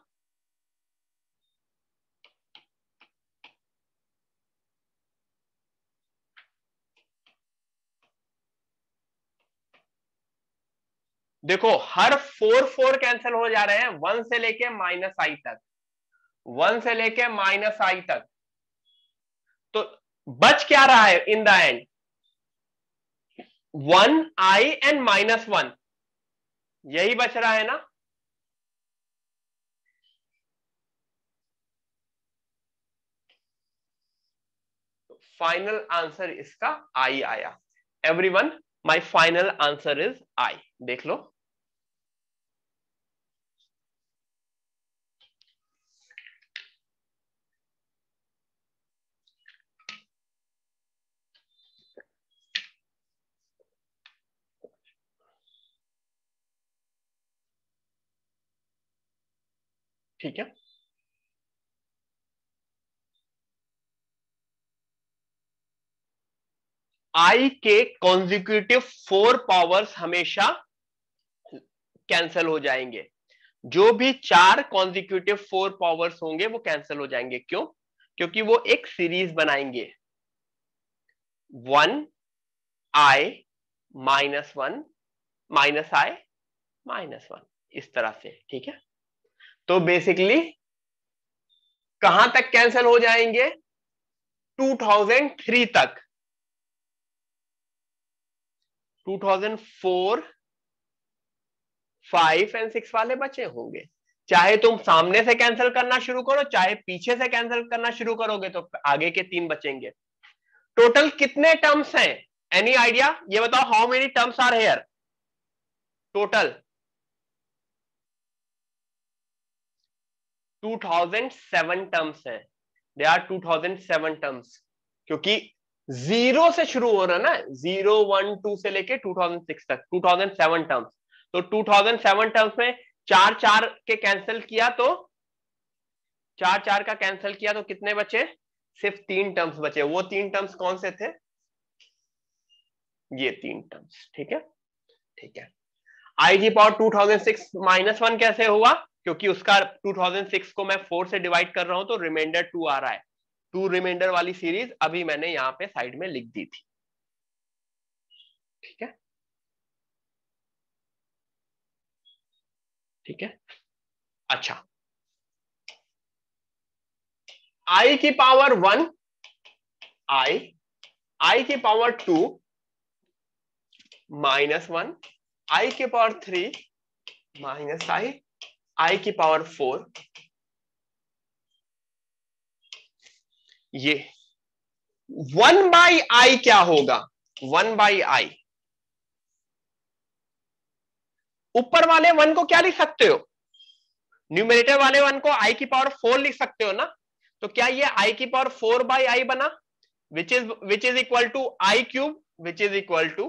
देखो हर फोर फोर कैंसिल हो जा रहे हैं वन से लेके माइनस आई तक वन से लेके माइनस आई तक तो बच क्या रहा है in the end one i and minus one यही बच रहा है ना फाइनल आंसर इसका आई आया everyone my final answer is i देख लो ठीक है आई के कॉन्जिक्यूटिव फोर पावर्स हमेशा कैंसल हो जाएंगे जो भी चार कॉन्जिक्यूटिव फोर पावर्स होंगे वो कैंसल हो जाएंगे क्यों क्योंकि वो एक सीरीज बनाएंगे one i minus one minus i minus one इस तरह से ठीक है तो बेसिकली कहां तक कैंसिल हो जाएंगे 2003 तक 2004 फाइव एंड सिक्स वाले बचे होंगे चाहे तुम सामने से कैंसिल करना शुरू करो चाहे पीछे से कैंसिल करना शुरू करोगे तो आगे के तीन बचेंगे टोटल कितने टर्म्स हैं एनी आइडिया ये बताओ how many terms are here total 2007 terms हैं दे आर 2007 टर्म्स क्योंकि जीरो से शुरू हो रहा है ना जीरो वन टू से लेके 2006 तक 2007 टर्म्स तो 2007 टर्म्स में चार चार के कैंसिल किया तो चार चार का कैंसिल किया तो कितने बचे सिर्फ तीन टर्म्स बचे वो तीन टर्म्स कौन से थे ये तीन टर्म्स ठीक है ठीक है आईजी power two thousand six minus one कैसे हुआ क्योंकि उसका 2006 को मैं फोर से डिवाइड कर रहा हूं तो रिमाइंडर टू आ रहा है टू रिमाइंडर वाली सीरीज अभी मैंने यहां पे साइड में लिख दी थी ठीक है ठीक है अच्छा आई की पावर वन आई आई की power two minus one i की power three minus i i की पावर फोर ये वन बाई आई क्या होगा वन बाई आई ऊपर वाले वन को क्या लिख सकते हो न्यूमिनेटर वाले वन को आई की पावर फोर लिख सकते हो ना तो क्या ये आई की पावर फोर बाई आई बना which is which is equal to i cube which is equal to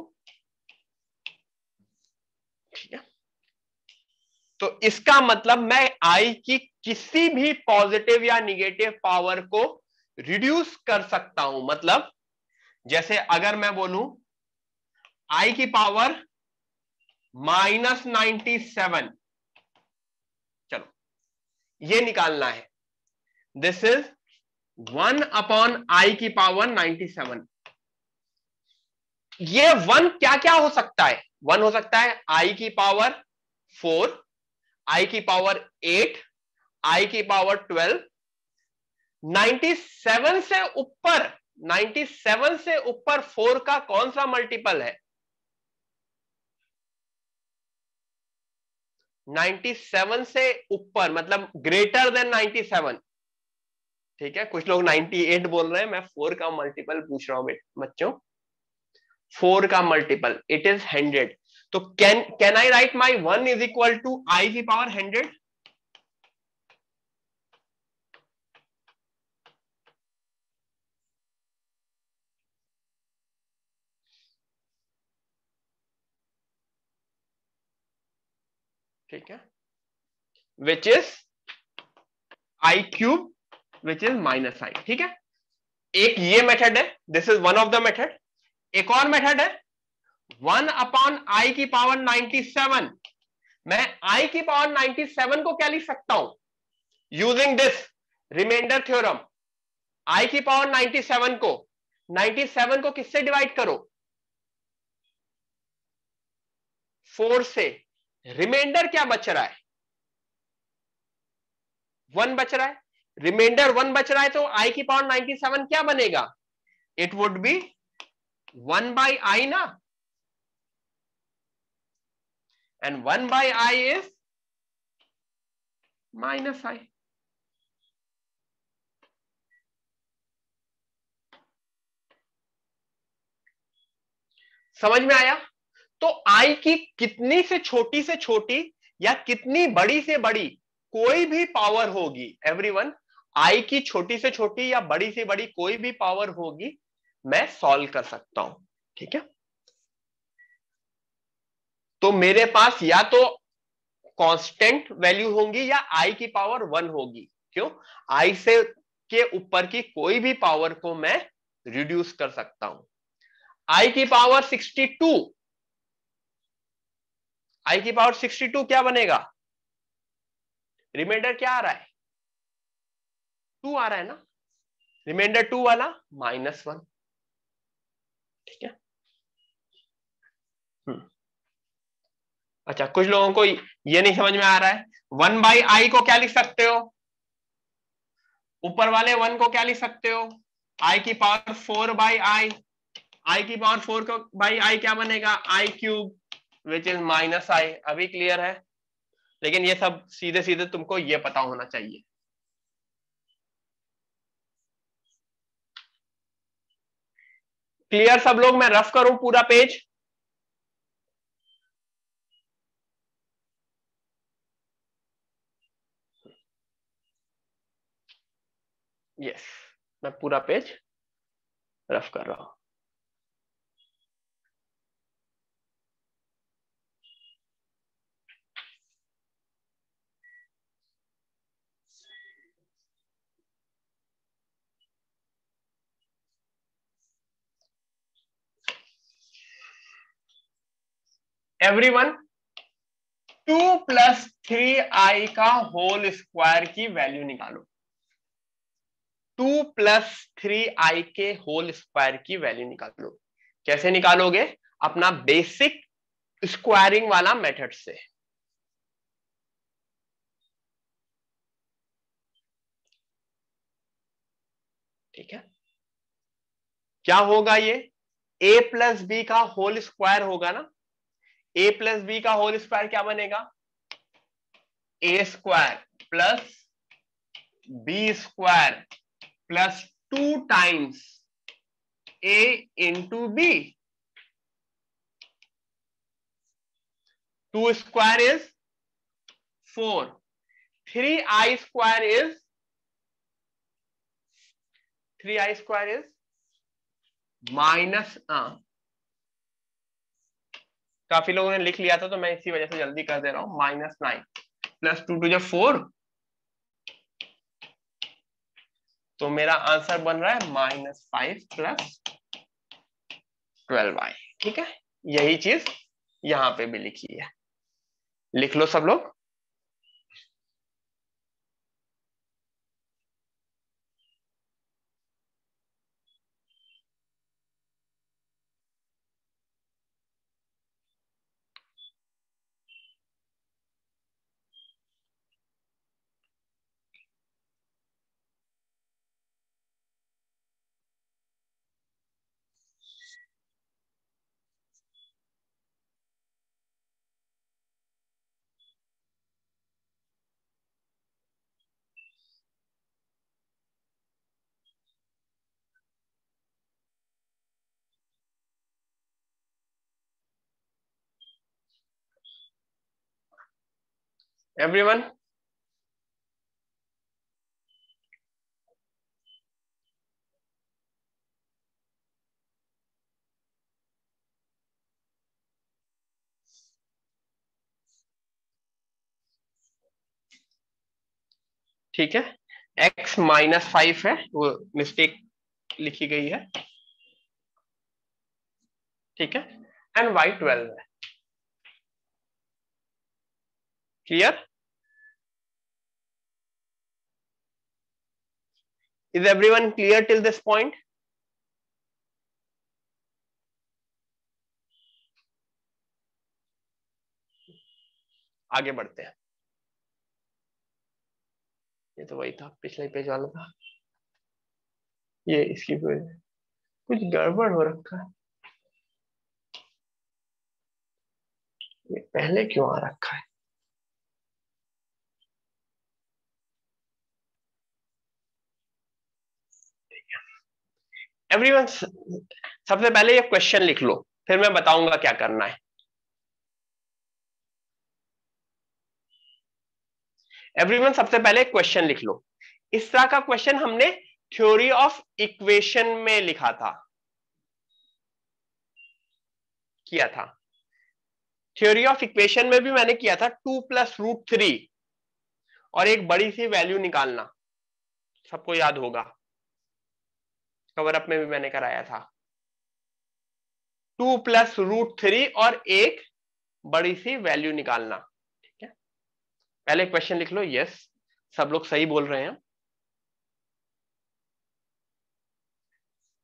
ठीक है तो इसका मतलब मैं आई की किसी भी पॉजिटिव या निगेटिव पावर को रिड्यूस कर सकता हूं मतलब जैसे अगर मैं बोलूं आई की पावर माइनस नाइन्टी सेवन चलो ये निकालना है this is one upon i की पावर नाइन्टी सेवन ये वन क्या क्या हो सकता है वन हो सकता है आई की पावर फोर आई की पावर एट आई की पावर ट्वेल्व 97 से ऊपर 97 से ऊपर फोर का कौन सा मल्टीपल है 97 से ऊपर मतलब ग्रेटर देन 97 ठीक है कुछ लोग 98 बोल रहे हैं मैं फोर का मल्टीपल पूछ रहा हूं बच्चों फोर का मल्टीपल इट इज हंड्रेड तो can can I write my one is equal to i की पावर हंड्रेड ठीक है which is i cube which is minus i ठीक है एक ये मेथड है this is one of the method एक और मेथड है वन अपॉन आई की पावर सेवन मैं आई की पावर सेवन को क्या लिख सकता हूं using this remainder theorem i की पावर सेवन को सेवन को किससे डिवाइड करो फोर से रिमाइंडर क्या बच रहा है वन बच रहा है रिमाइंडर वन बच रहा है तो आई की पावर सेवन क्या बनेगा it would be one by i ना and 1 by i is minus i. समझ में आया तो आई की कितनी से छोटी से छोटी या कितनी बड़ी से बड़ी कोई भी पावर होगी एवरीवन आई की छोटी से छोटी या बड़ी से बड़ी कोई भी पावर होगी मैं सॉल्व कर सकता हूं ठीक है तो मेरे पास या तो कांस्टेंट वैल्यू होंगी या आई की पावर वन होगी क्यों आई से के ऊपर की कोई भी पावर को मैं रिड्यूस कर सकता हूं आई की पावर सिक्सटी टू आई की पावर सिक्सटी टू क्या बनेगा रिमाइंडर क्या आ रहा है टू आ रहा है ना रिमाइंडर टू वाला माइनस वन ठीक है अच्छा कुछ लोगों को ये नहीं समझ में आ रहा है वन बाई आई को क्या लिख सकते हो ऊपर वाले वन को क्या लिख सकते हो आई की power four by i i की पावर फोर को बाई आई क्या बनेगा i cube which is minus i अभी क्लियर है लेकिन ये सब सीधे सीधे तुमको ये पता होना चाहिए क्लियर सब लोग मैं रफ करूं पूरा पेज यस मैं पूरा पेज रफ कर रहा हूं everyone two plus three i का होल स्क्वायर की वैल्यू निकालो टू प्लस थ्री आई के होल स्क्वायर की वैल्यू निकाल लो कैसे निकालोगे अपना बेसिक स्क्वायरिंग वाला मेथड से ठीक है क्या होगा ये a प्लस बी का होल स्क्वायर होगा ना a प्लस बी का होल स्क्वायर क्या बनेगा a square plus b square plus two times a into b two square is four three i square is three i square is minus काफी लोगों ने लिख लिया था तो मैं इसी वजह से जल्दी कर दे रहा हूं minus nine plus two two जो फोर तो मेरा आंसर बन रहा है minus five plus twelve i ठीक है यही चीज यहां पे भी लिखी है लिख लो सब लोग everyone ठीक है x माइनस फाइव है वो मिस्टेक लिखी गई है ठीक है एंड y ट्वेल्व है clear is everyone clear till this point आगे बढ़ते हैं ये तो वही था पिछले पेज वालों का ये इसकी कुछ गड़बड़ हो रखा है ये पहले क्यों आ रखा है एवरीवन सबसे पहले ये क्वेश्चन लिख लो फिर मैं बताऊंगा क्या करना है एवरीवन सबसे पहले क्वेश्चन लिख लो इस तरह का क्वेश्चन हमने थ्योरी ऑफ इक्वेशन में लिखा था किया था थ्योरी ऑफ इक्वेशन में भी मैंने किया था टू प्लस रूट थ्री और एक बड़ी सी वैल्यू निकालना सबको याद होगा कवरअप में भी मैंने कराया था टू प्लस रूट थ्री और एक बड़ी सी वैल्यू निकालना ठीक है पहले क्वेश्चन लिख लो यस सब लोग सही बोल रहे हैं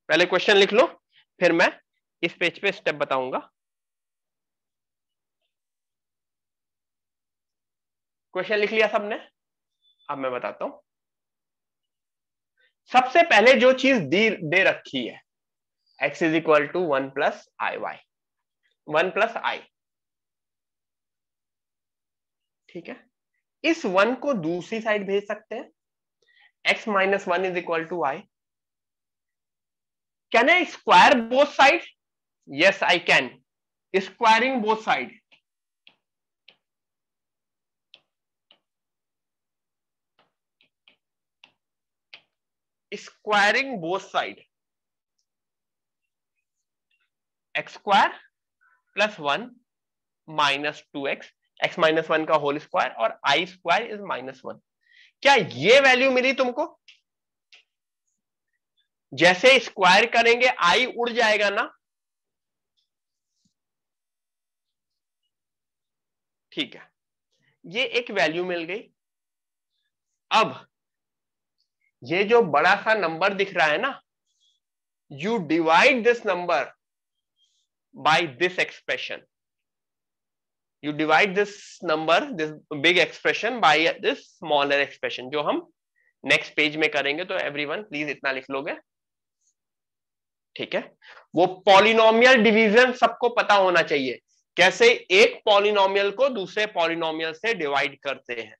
पहले क्वेश्चन लिख लो फिर मैं इस पेज पे स्टेप बताऊंगा क्वेश्चन लिख लिया सबने अब मैं बताता हूं सबसे पहले जो चीज दे, दे रखी है x is equal to one plus i y one plus i ठीक है इस वन को दूसरी साइड भेज सकते हैं x minus one is equal to i can I square both side yes I can squaring both side squaring both side x square plus one minus two x x minus one का whole square और i square is minus one क्या ये value मिली तुमको जैसे square करेंगे आई उड़ जाएगा ना ठीक है ये एक वैल्यू मिल गई अब ये जो बड़ा सा नंबर दिख रहा है ना you divide this number by this expression you divide this number this big expression by this smaller expression जो हम नेक्स्ट पेज में करेंगे तो एवरीवन प्लीज इतना लिख लोगे ठीक है वो पॉलिनोमियल डिवीजन सबको पता होना चाहिए कैसे एक पॉलिनोमियल को दूसरे पॉलिनोमियल से डिवाइड करते हैं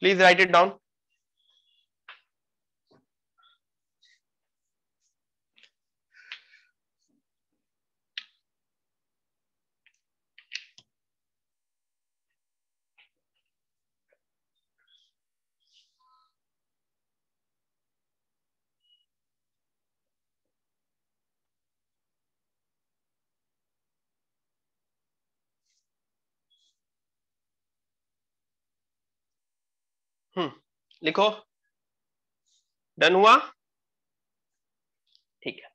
Please write it down. Hmm. लिखो डन हुआ ठीक है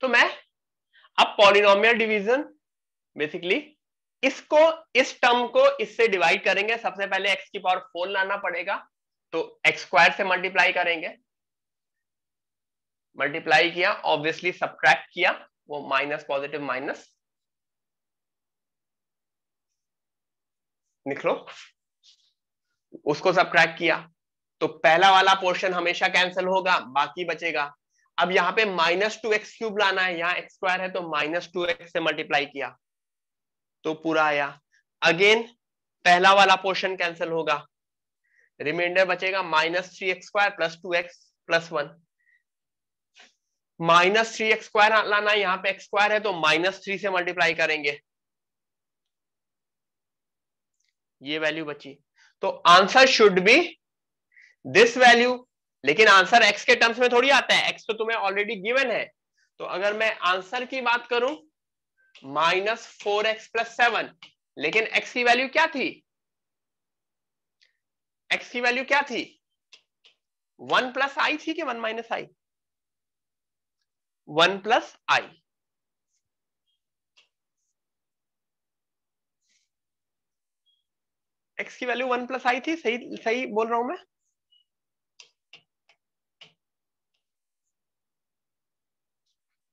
तो मैं अब पॉलिनोमियल डिवीजन बेसिकली इसको इस टर्म को इससे डिवाइड करेंगे सबसे पहले x की पावर फोर लाना पड़ेगा तो एक्स स्क्वायर से मल्टीप्लाई करेंगे मल्टीप्लाई किया ऑब्वियसली सब्ट्रैक्ट किया वो माइनस पॉजिटिव माइनस निकलो उसको सब क्रैक किया तो पहला वाला पोर्शन हमेशा कैंसिल होगा बाकी बचेगा अब यहाँ पे माइनस टू एक्स क्यूब लाना है यहाँ एक्स स्क्वायर है तो माइनस टू एक्स से मल्टीप्लाई किया तो पूरा आया अगेन पहला वाला पोर्शन कैंसिल होगा रिमाइंडर बचेगा minus three x square plus two x plus one minus three x square लाना यहाँ पे एक्स स्क्वायर है तो माइनस थ्री से मल्टीप्लाई करेंगे ये वैल्यू बची तो answer should be this value लेकिन आंसर एक्स के टर्म्स में थोड़ी आता है एक्स तो तुम्हें ऑलरेडी गिवन है तो अगर मैं आंसर की बात करूं minus four x plus seven लेकिन एक्स की वैल्यू क्या थी एक्स की वैल्यू क्या थी वन प्लस आई थी कि one minus i one plus i x की वैल्यू वन प्लस आई थी सही सही बोल रहा हूं मैं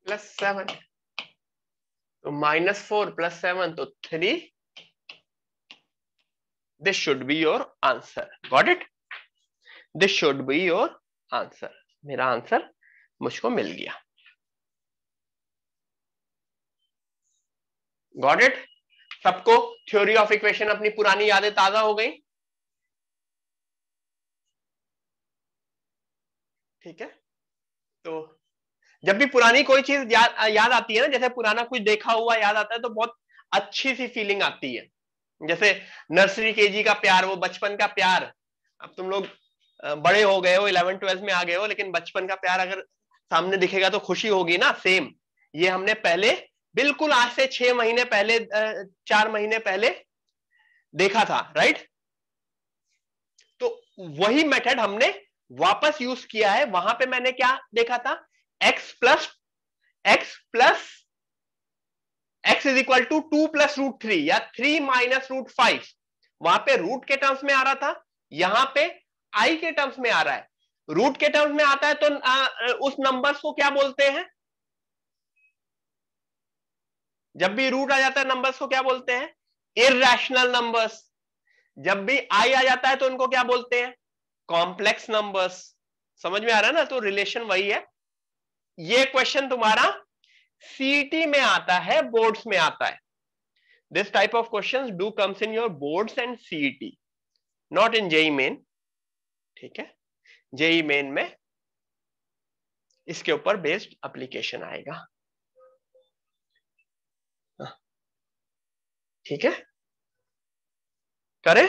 प्लस सेवन तो माइनस फोर प्लस सेवन तो three this should be your answer got it this should be your answer मेरा आंसर मुझको मिल गया गॉट इट सबको थ्योरी ऑफ इक्वेशन अपनी पुरानी यादें ताजा हो गई ठीक है तो जब भी पुरानी कोई चीज या, याद आती है ना जैसे पुराना कुछ देखा हुआ याद आता है तो बहुत अच्छी सी फीलिंग आती है जैसे नर्सरी केजी का प्यार वो बचपन का प्यार अब तुम लोग बड़े हो गए हो इलेवन ट्वेल्थ में आ गए हो लेकिन बचपन का प्यार अगर सामने दिखेगा तो खुशी होगी ना सेम ये हमने पहले बिल्कुल आज से छह महीने पहले चार महीने पहले देखा था राइट तो वही मेथड हमने वापस यूज किया है वहां पे मैंने क्या देखा था x plus x plus x is equal to two plus root three या थ्री माइनस रूट फाइव वहां पे रूट के टर्म्स में आ रहा था यहां पे आई के टर्म्स में आ रहा है रूट के टर्म्स में आता है तो आ, उस नंबर्स को क्या बोलते हैं जब भी रूट आ जाता है नंबर्स को क्या बोलते हैं इेशनल नंबर्स जब भी आई आ जाता है तो उनको क्या बोलते हैं कॉम्प्लेक्स नंबर्स समझ में आ रहा है ना तो रिलेशन वही है ये क्वेश्चन तुम्हारा सीटी में आता है बोर्ड्स में आता है this type of question do comes in your boards and CT not in JEE Main ठीक है जेई मेन e में इसके ऊपर बेस्ड अप्लीकेशन आएगा ठीक है करें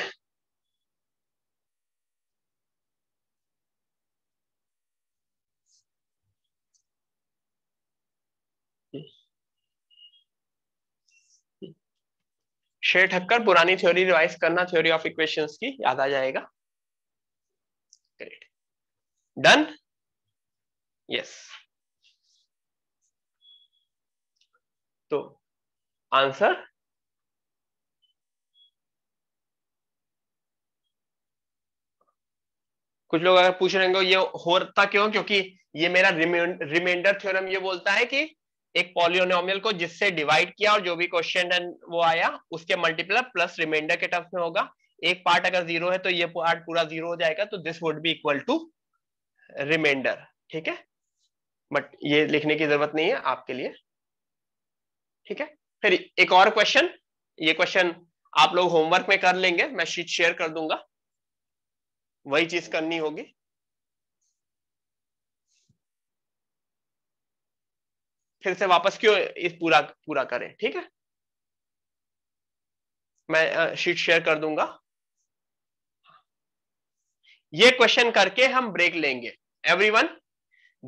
शेर ठक्कर पुरानी थ्योरी रिवाइज करना थ्योरी ऑफ इक्वेशंस की याद आ जाएगा ग्रेट डन यस तो आंसर कुछ लोग अगर पूछ रहे होंगे ये होता क्यों क्योंकि ये मेरा रिमाइंडर थ्योरम ये बोलता है कि एक पॉलियोनोमियल को जिससे डिवाइड किया और जो भी क्वेश्चन वो आया उसके मल्टीप्लर प्लस रिमाइंडर के टर्म्स में होगा एक पार्ट अगर जीरो है तो ये पार्ट पूरा जीरो हो जाएगा तो this would be equal to remainder ठीक है बट ये लिखने की जरूरत नहीं है आपके लिए ठीक है फिर एक और क्वेश्चन ये क्वेश्चन आप लोग होमवर्क में कर लेंगे मैं शीट शेयर कर दूंगा वही चीज करनी होगी फिर से वापस क्यों इस पूरा पूरा करें ठीक है मैं शीट शेयर कर दूंगा ये क्वेश्चन करके हम ब्रेक लेंगे everyone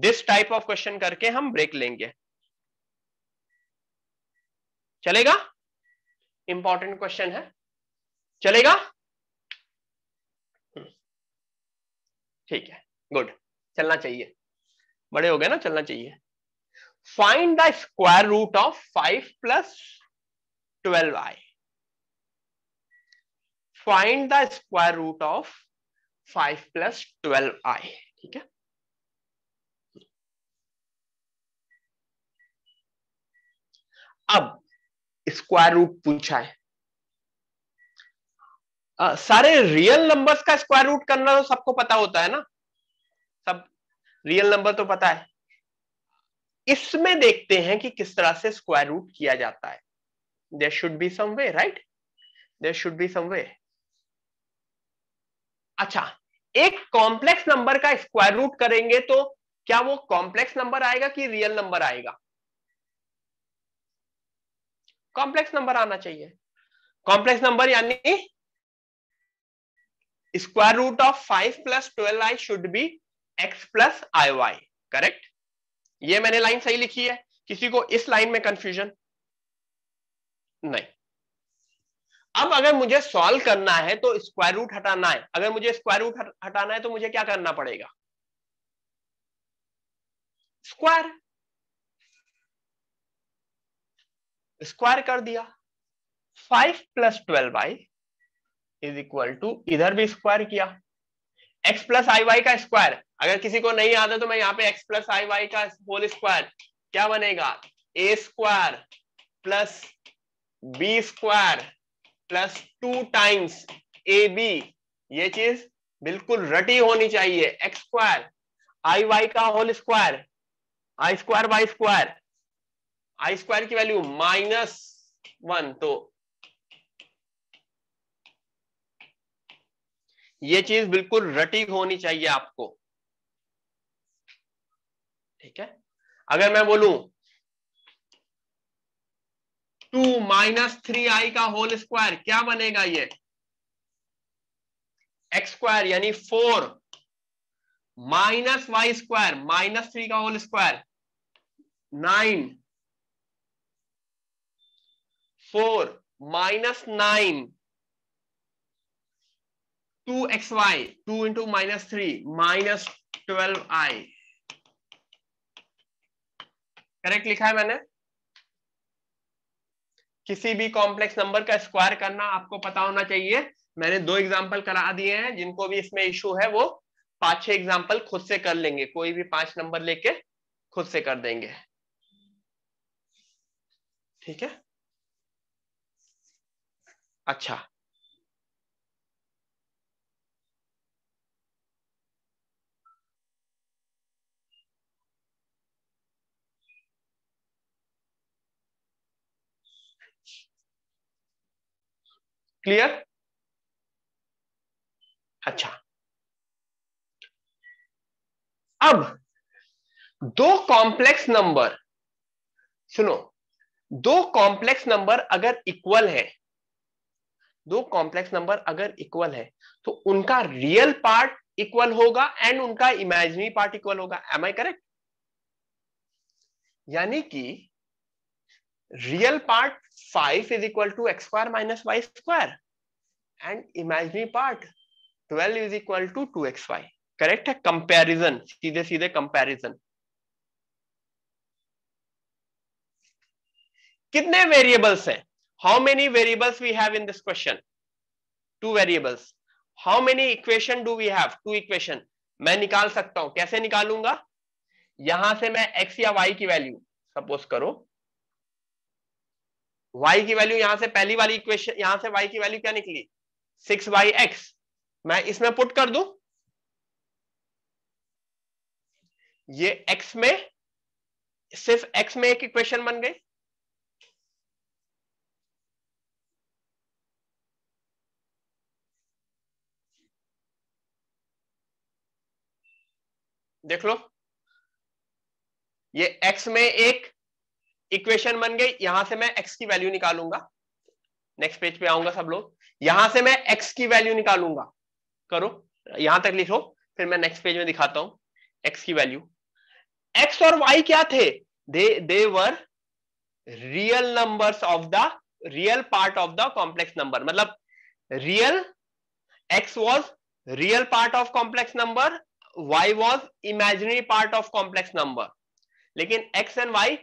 this type of question करके हम ब्रेक लेंगे चलेगा इंपॉर्टेंट क्वेश्चन है चलेगा ठीक है गुड चलना चाहिए बड़े हो गए ना चलना चाहिए find the square root of five plus twelve i find the square root of five plus twelve i ठीक है अब स्क्वायर रूट पूछा है आ, सारे रियल नंबर्स का स्क्वायर रूट करना तो सबको पता होता है ना सब रियल नंबर तो पता है इसमें देखते हैं कि किस तरह से स्क्वायर रूट किया जाता है there should be some way right there should be some way अच्छा एक कॉम्प्लेक्स नंबर का स्क्वायर रूट करेंगे तो क्या वो कॉम्प्लेक्स नंबर आएगा कि रियल नंबर आएगा कॉम्प्लेक्स नंबर आना चाहिए कॉम्प्लेक्स नंबर यानी square root of five plus twelve i should be x plus i y correct ये मैंने लाइन सही लिखी है किसी को इस लाइन में कंफ्यूजन नहीं अब अगर मुझे सॉल्व करना है तो स्क्वायर रूट हटाना है अगर मुझे स्क्वायर रूट हटाना है तो मुझे क्या करना पड़ेगा स्क्वायर स्क्वायर कर दिया five plus twelve i is equal to इधर भी स्क्वायर किया x प्लस आई वाई का स्क्वायर अगर किसी को नहीं याद है तो मैं यहाँ पे x प्लस आई वाई का होल स्क्वायर क्या बनेगा a square plus b square plus two times a b ये चीज बिल्कुल रटी होनी चाहिए एक्स स्क्वायर आई वाई का whole square i square by square i square की वैल्यू माइनस वन तो ये चीज बिल्कुल रटी होनी चाहिए आपको ठीक है अगर मैं बोलू टू माइनस थ्री आई का होल स्क्वायर क्या बनेगा ये एक्स स्क्वायर यानी four minus y square minus three का whole square nine four minus nine two x y two into minus three minus twelve i correct लिखा है मैंने किसी भी कॉम्प्लेक्स नंबर का स्क्वायर करना आपको पता होना चाहिए मैंने दो एग्जाम्पल करा दिए हैं जिनको भी इसमें इश्यू है वो पांच छह एग्जाम्पल खुद से कर लेंगे कोई भी पांच नंबर लेके खुद से कर देंगे ठीक है अच्छा क्लियर अच्छा अब दो कॉम्प्लेक्स नंबर सुनो दो कॉम्प्लेक्स नंबर अगर इक्वल है दो कॉम्प्लेक्स नंबर अगर इक्वल है तो उनका रियल पार्ट इक्वल होगा एंड उनका इमेजिनरी पार्ट इक्वल होगा एम आई करेक्ट यानी कि real part 5 is equal to x square minus y square and imaginary part 12 is equal to 2xy correct है comparison सीधे सीधे comparison कितने variables हैं how many variables we have in this question two variables how many equation do we have two equation मैं निकाल सकता हूं कैसे निकालूंगा यहां से मैं x या y की वैल्यू सपोज करो y की वैल्यू यहां से पहली वाली इक्वेशन यहां से y की वैल्यू क्या निकली सिक्स वाई एक्स मैं इसमें पुट कर दू ये x में सिर्फ x में एक इक्वेशन बन गई देख लो ये x में एक इक्वेशन बन गई यहां से मैं एक्स की वैल्यू निकालूंगा नेक्स्ट पेज पे आऊंगा सब लोग यहां से मैं एक्स की वैल्यू निकालूंगा करो यहां तक लिखो फिर मैं नेक्स्ट पेज में दिखाता हूं एक्स की वैल्यू एक्स और वाई क्या थे they they were real numbers of the real part of the complex number मतलब real X was real part of complex number Y was imaginary part of complex number लेकिन X and Y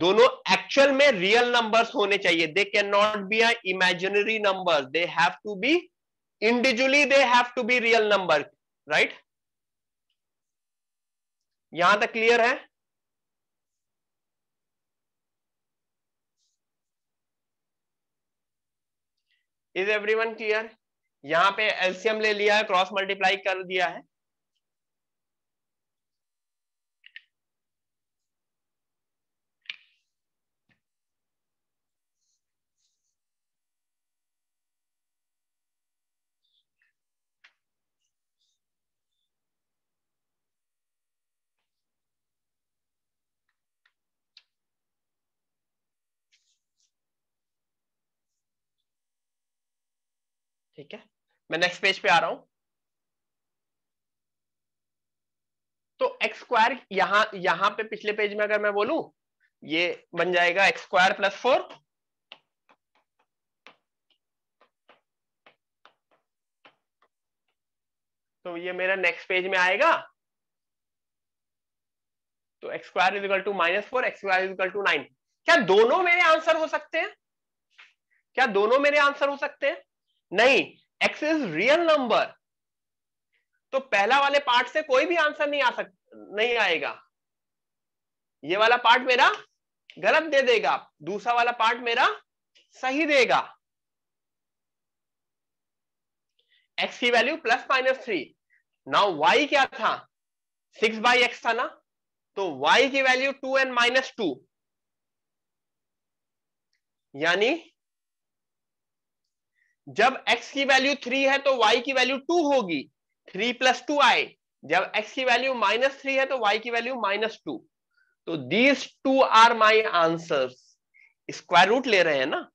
दोनों actual में real numbers होने चाहिए they cannot be imaginary number they have to be individually they have to be real number right यहां तक clear है is everyone clear यहां पे एलसीएम ले लिया है क्रॉस मल्टीप्लाई कर दिया है ठीक है मैं नेक्स्ट पेज पे आ रहा हूं तो एक्स स्क्वायर यहां यहां पे पिछले पेज में अगर मैं बोलू ये बन जाएगा एक्स स्क्वायर प्लस फोर तो ये मेरा नेक्स्ट पेज में आएगा तो x square is equal to minus four x square is equal to nine क्या दोनों मेरे आंसर हो सकते हैं क्या दोनों मेरे आंसर हो सकते हैं नहीं एक्स इज रियल नंबर तो पहला वाले पार्ट से कोई भी आंसर नहीं आ सक नहीं आएगा ये वाला पार्ट मेरा गलत दे देगा दूसरा वाला पार्ट मेरा सही देगा एक्स की value plus minus three now y क्या था सिक्स बाई एक्स था ना तो वाई की value two and minus two यानी जब x की वैल्यू थ्री है तो y की वैल्यू टू होगी थ्री प्लस टू आई जब x की वैल्यू माइनस थ्री है तो y की वैल्यू माइनस टू तो these two are my answer square root ले रहे हैं ना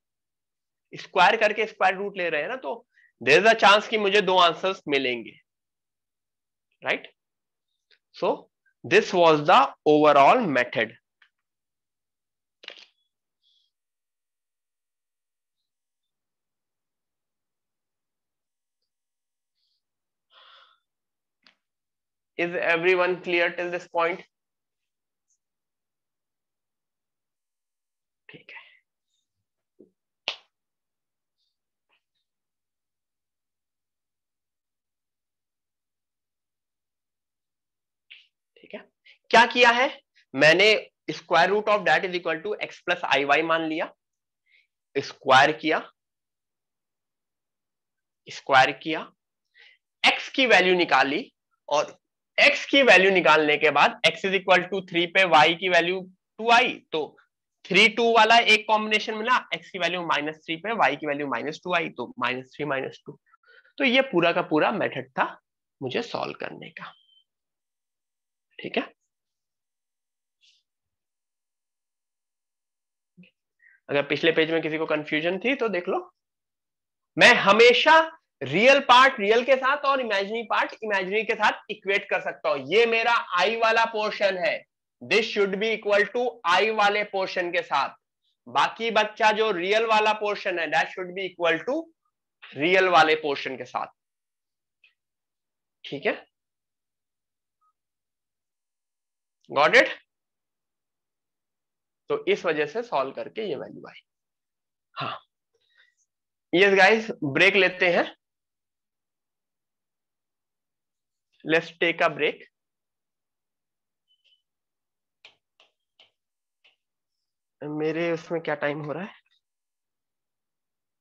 स्क्वायर करके स्क्वायर रूट ले रहे हैं ना तो देर इज अ चांस कि मुझे दो आंसर्स मिलेंगे right so this was the overall method Is everyone clear till this point? ठीक है ठीक है क्या किया है मैंने square root of that is equal to x plus i y मान लिया स्क्वायर किया स्क्वायर किया एक्स की वैल्यू निकाली और एक्स की वैल्यू निकालने के बाद x is equal to three पे वाई की वैल्यू टू आई तो थ्री टू वाला एक कॉम्बिनेशन मिला एक्स की वैल्यू माइनस थ्री पे वाई की वैल्यू माइनस टू आई तो माइनस थ्री माइनस टू तो ये पूरा का पूरा मेथड था मुझे सॉल्व करने का ठीक है अगर पिछले पेज में किसी को कंफ्यूजन थी तो देख लो मैं हमेशा रियल पार्ट रियल के साथ और इमेजिनरी पार्ट इमेजिनरी के साथ इक्वेट कर सकता हूं ये मेरा आई वाला पोर्शन है this should be equal to i वाले पोर्शन के साथ बाकी बच्चा जो रियल वाला पोर्शन है that should be equal to real वाले पोर्शन के साथ ठीक है गॉट इट तो इस वजह से सॉल्व करके ये वैल्यू आई हाँ यस गाइस ब्रेक लेते हैं let's take a break मेरे उसमें क्या टाइम हो रहा है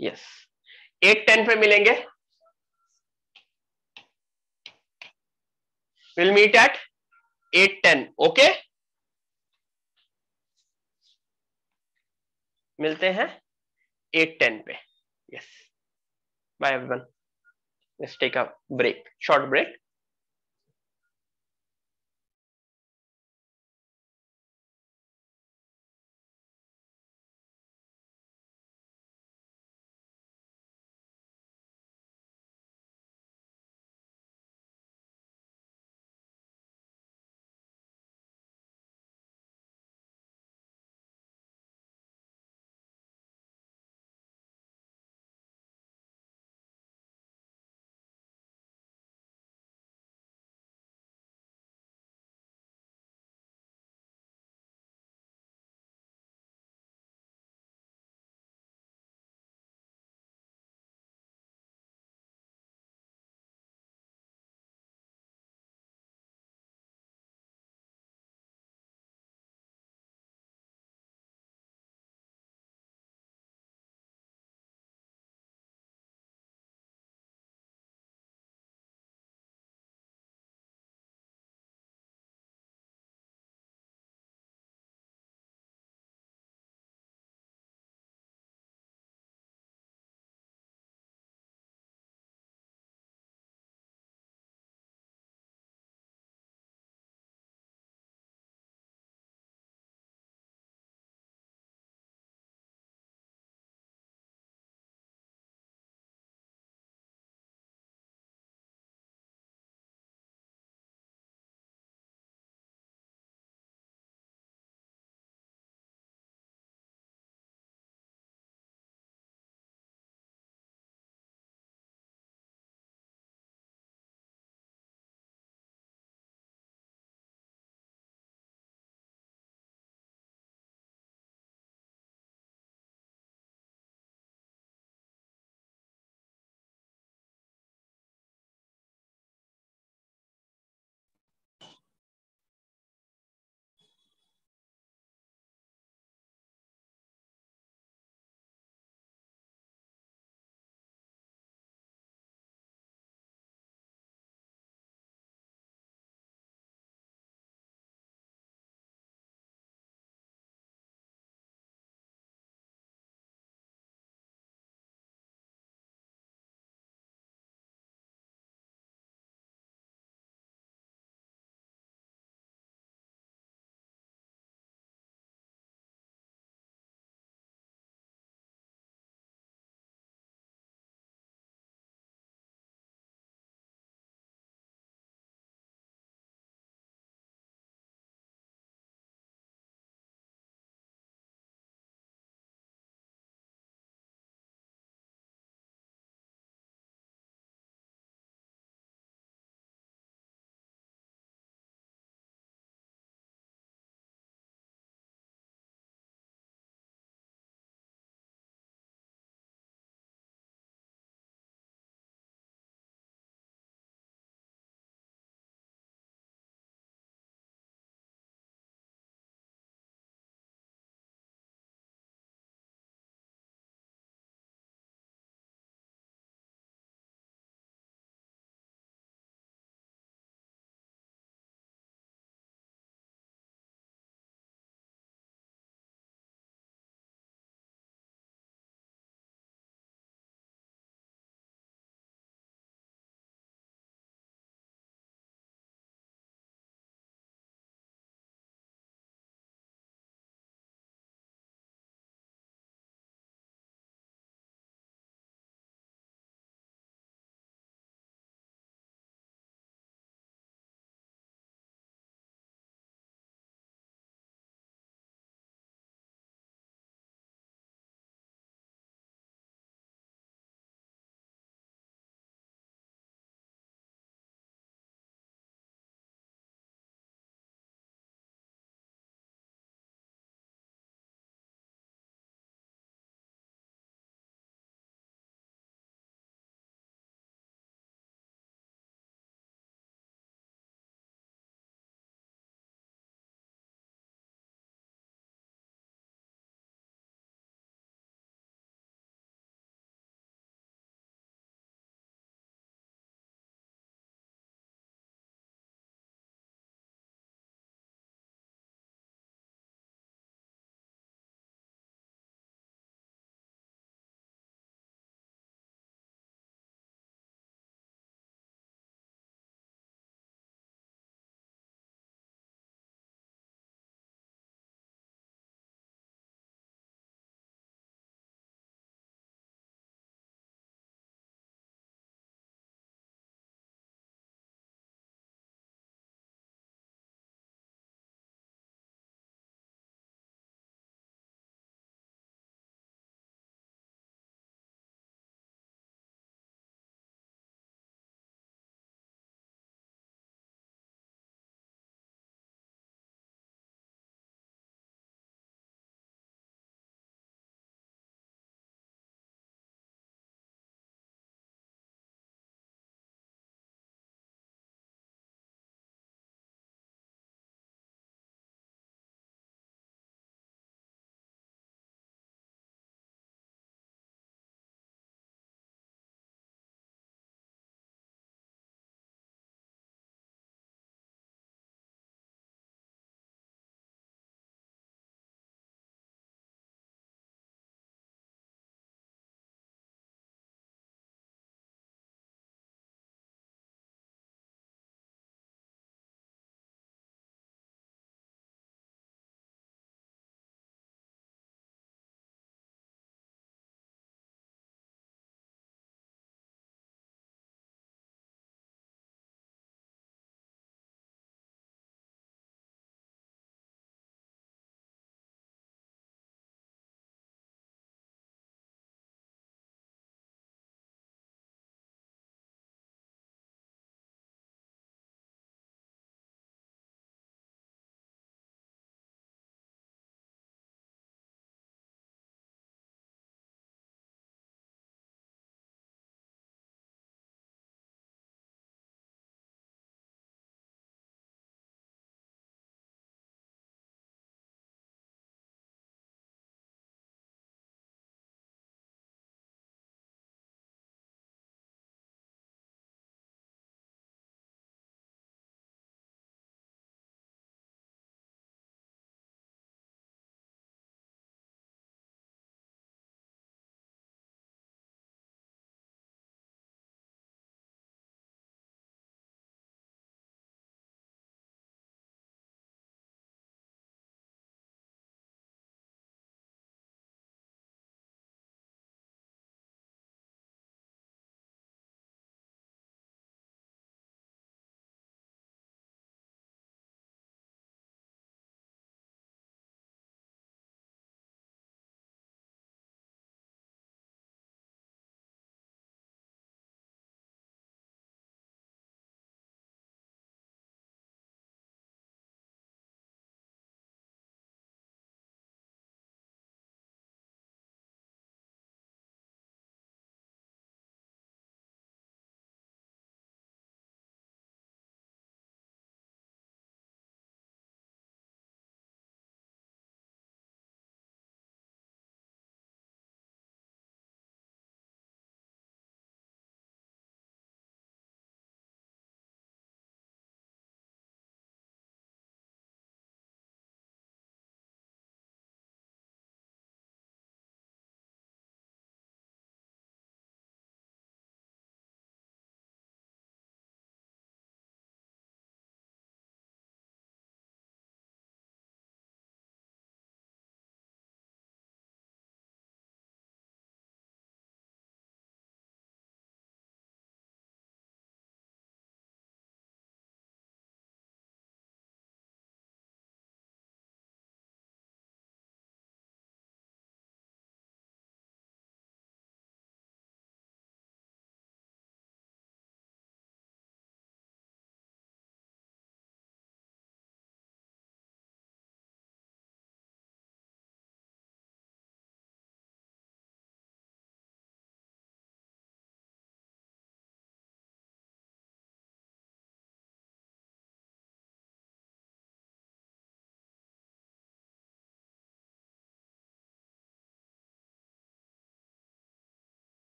यस एट टेन पे मिलेंगे will meet at eight ten okay मिलते हैं एट टेन पे yes bye everyone let's take a break short break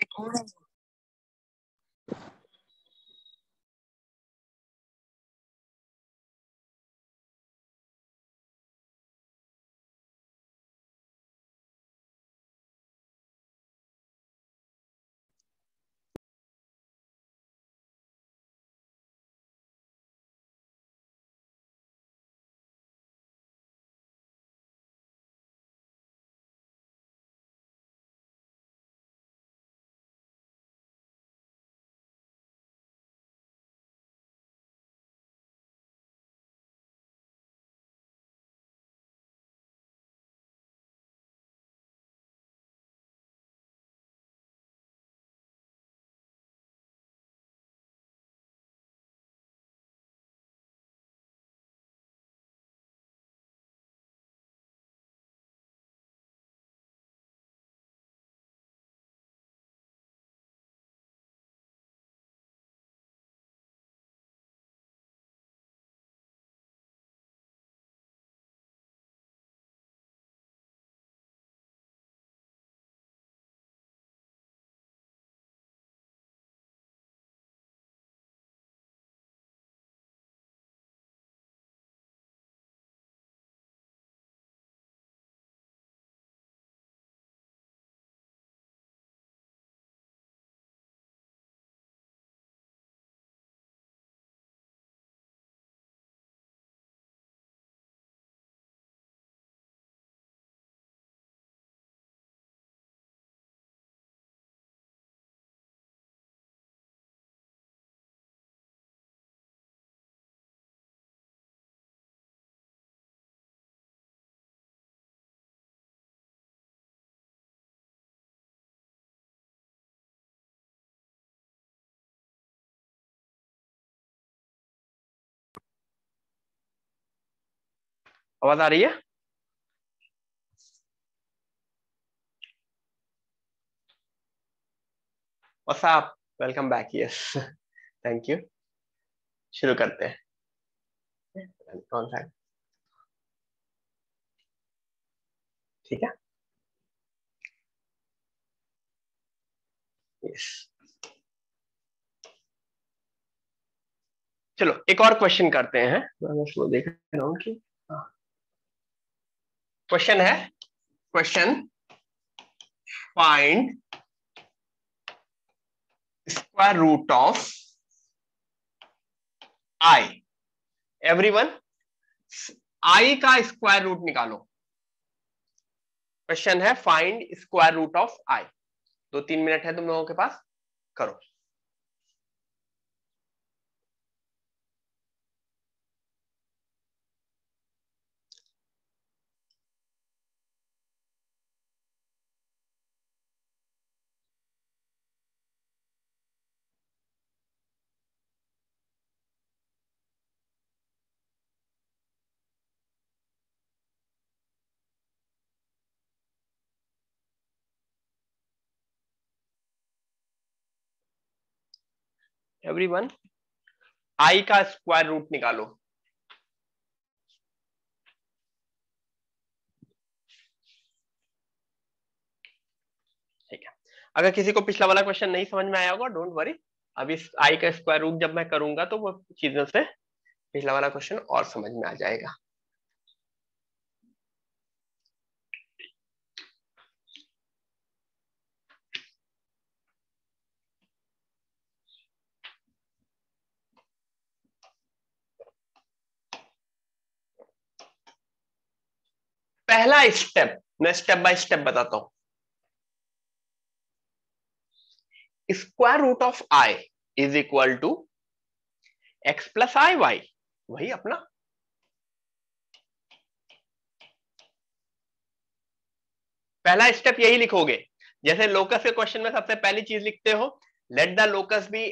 哎。आवाज आ रही है आप welcome back yes thank you शुरू करते हैं कौन सा ठीक है यस चलो एक और क्वेश्चन करते हैं मैं उसको देख रहा हूँ कि क्वेश्चन है question find square root of i everyone i का स्क्वायर रूट निकालो क्वेश्चन है find square root of i दो तीन मिनट है तुम लोगों के पास करो एवरीवन आई का स्क्वायर रूट निकालो ठीक है अगर किसी को पिछला वाला क्वेश्चन नहीं समझ में आया होगा डोंट वरी अब इस आई का स्क्वायर रूट जब मैं करूंगा तो वो चीजों से पिछला वाला क्वेश्चन और समझ में आ जाएगा पहला स्टेप मैं स्टेप बाय स्टेप बताता हूं square root of i is equal to x plus i y वही अपना पहला स्टेप यही लिखोगे जैसे लोकस के क्वेश्चन में सबसे पहली चीज लिखते हो let the locus be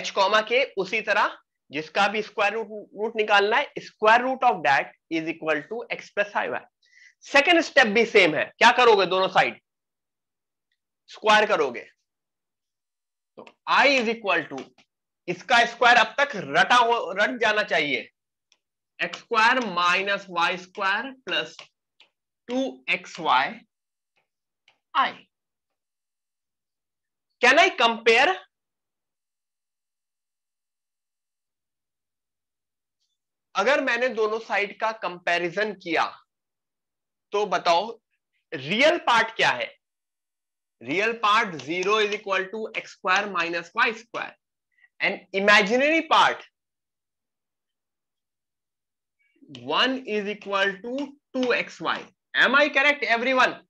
h comma k उसी तरह जिसका भी स्क्वायर रूट रूट निकालना है square root of that is equal to x plus i y second step भी सेम है क्या करोगे दोनों साइड स्क्वायर करोगे तो आई इज इक्वल टू इसका स्क्वायर अब तक रटा हो रट जाना चाहिए x square minus y square plus two x y i can I compare अगर मैंने दोनों साइड का कंपैरिजन किया तो बताओ रियल पार्ट क्या है real part zero is equal to x square minus y square and imaginary part one is equal to two x y am I correct everyone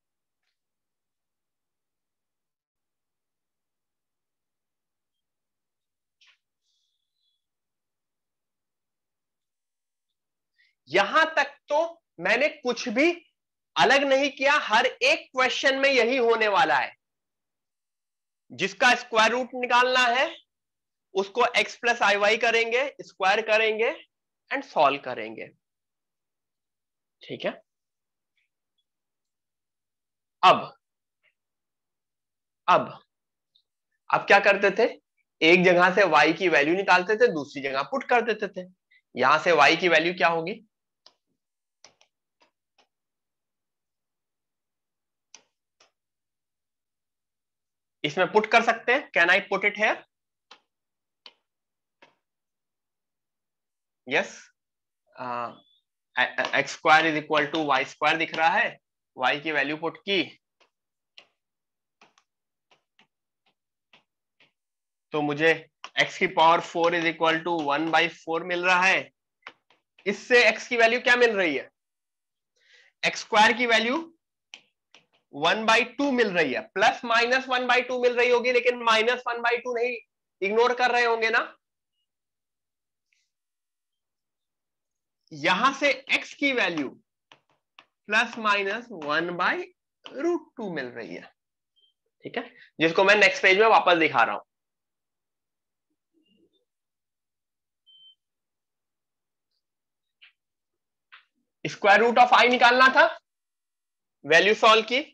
यहां तक तो मैंने कुछ भी अलग नहीं किया हर एक क्वेश्चन में यही होने वाला है जिसका स्क्वायर रूट निकालना है उसको x प्लस आई वाई करेंगे स्क्वायर करेंगे एंड सॉल्व करेंगे ठीक है अब अब अब क्या करते थे एक जगह से y की वैल्यू निकालते थे दूसरी जगह पुट कर देते थे यहां से y की वैल्यू क्या होगी इसमें पुट कर सकते हैं can I put it here yes x square is equal to y square दिख रहा है वाई की वैल्यू पुट की तो मुझे x की power four is equal to one by four मिल रहा है इससे x की वैल्यू क्या मिल रही है एक्स स्क्वायर की वैल्यू वन बाई टू मिल रही है plus minus one by two मिल रही होगी लेकिन माइनस वन बाई टू नहीं इग्नोर कर रहे होंगे ना यहां से x की value plus minus one by root two मिल रही है ठीक है जिसको मैं नेक्स्ट पेज में वापस दिखा रहा हूं स्क्वायर रूट ऑफ आई निकालना था वैल्यू सॉल्व की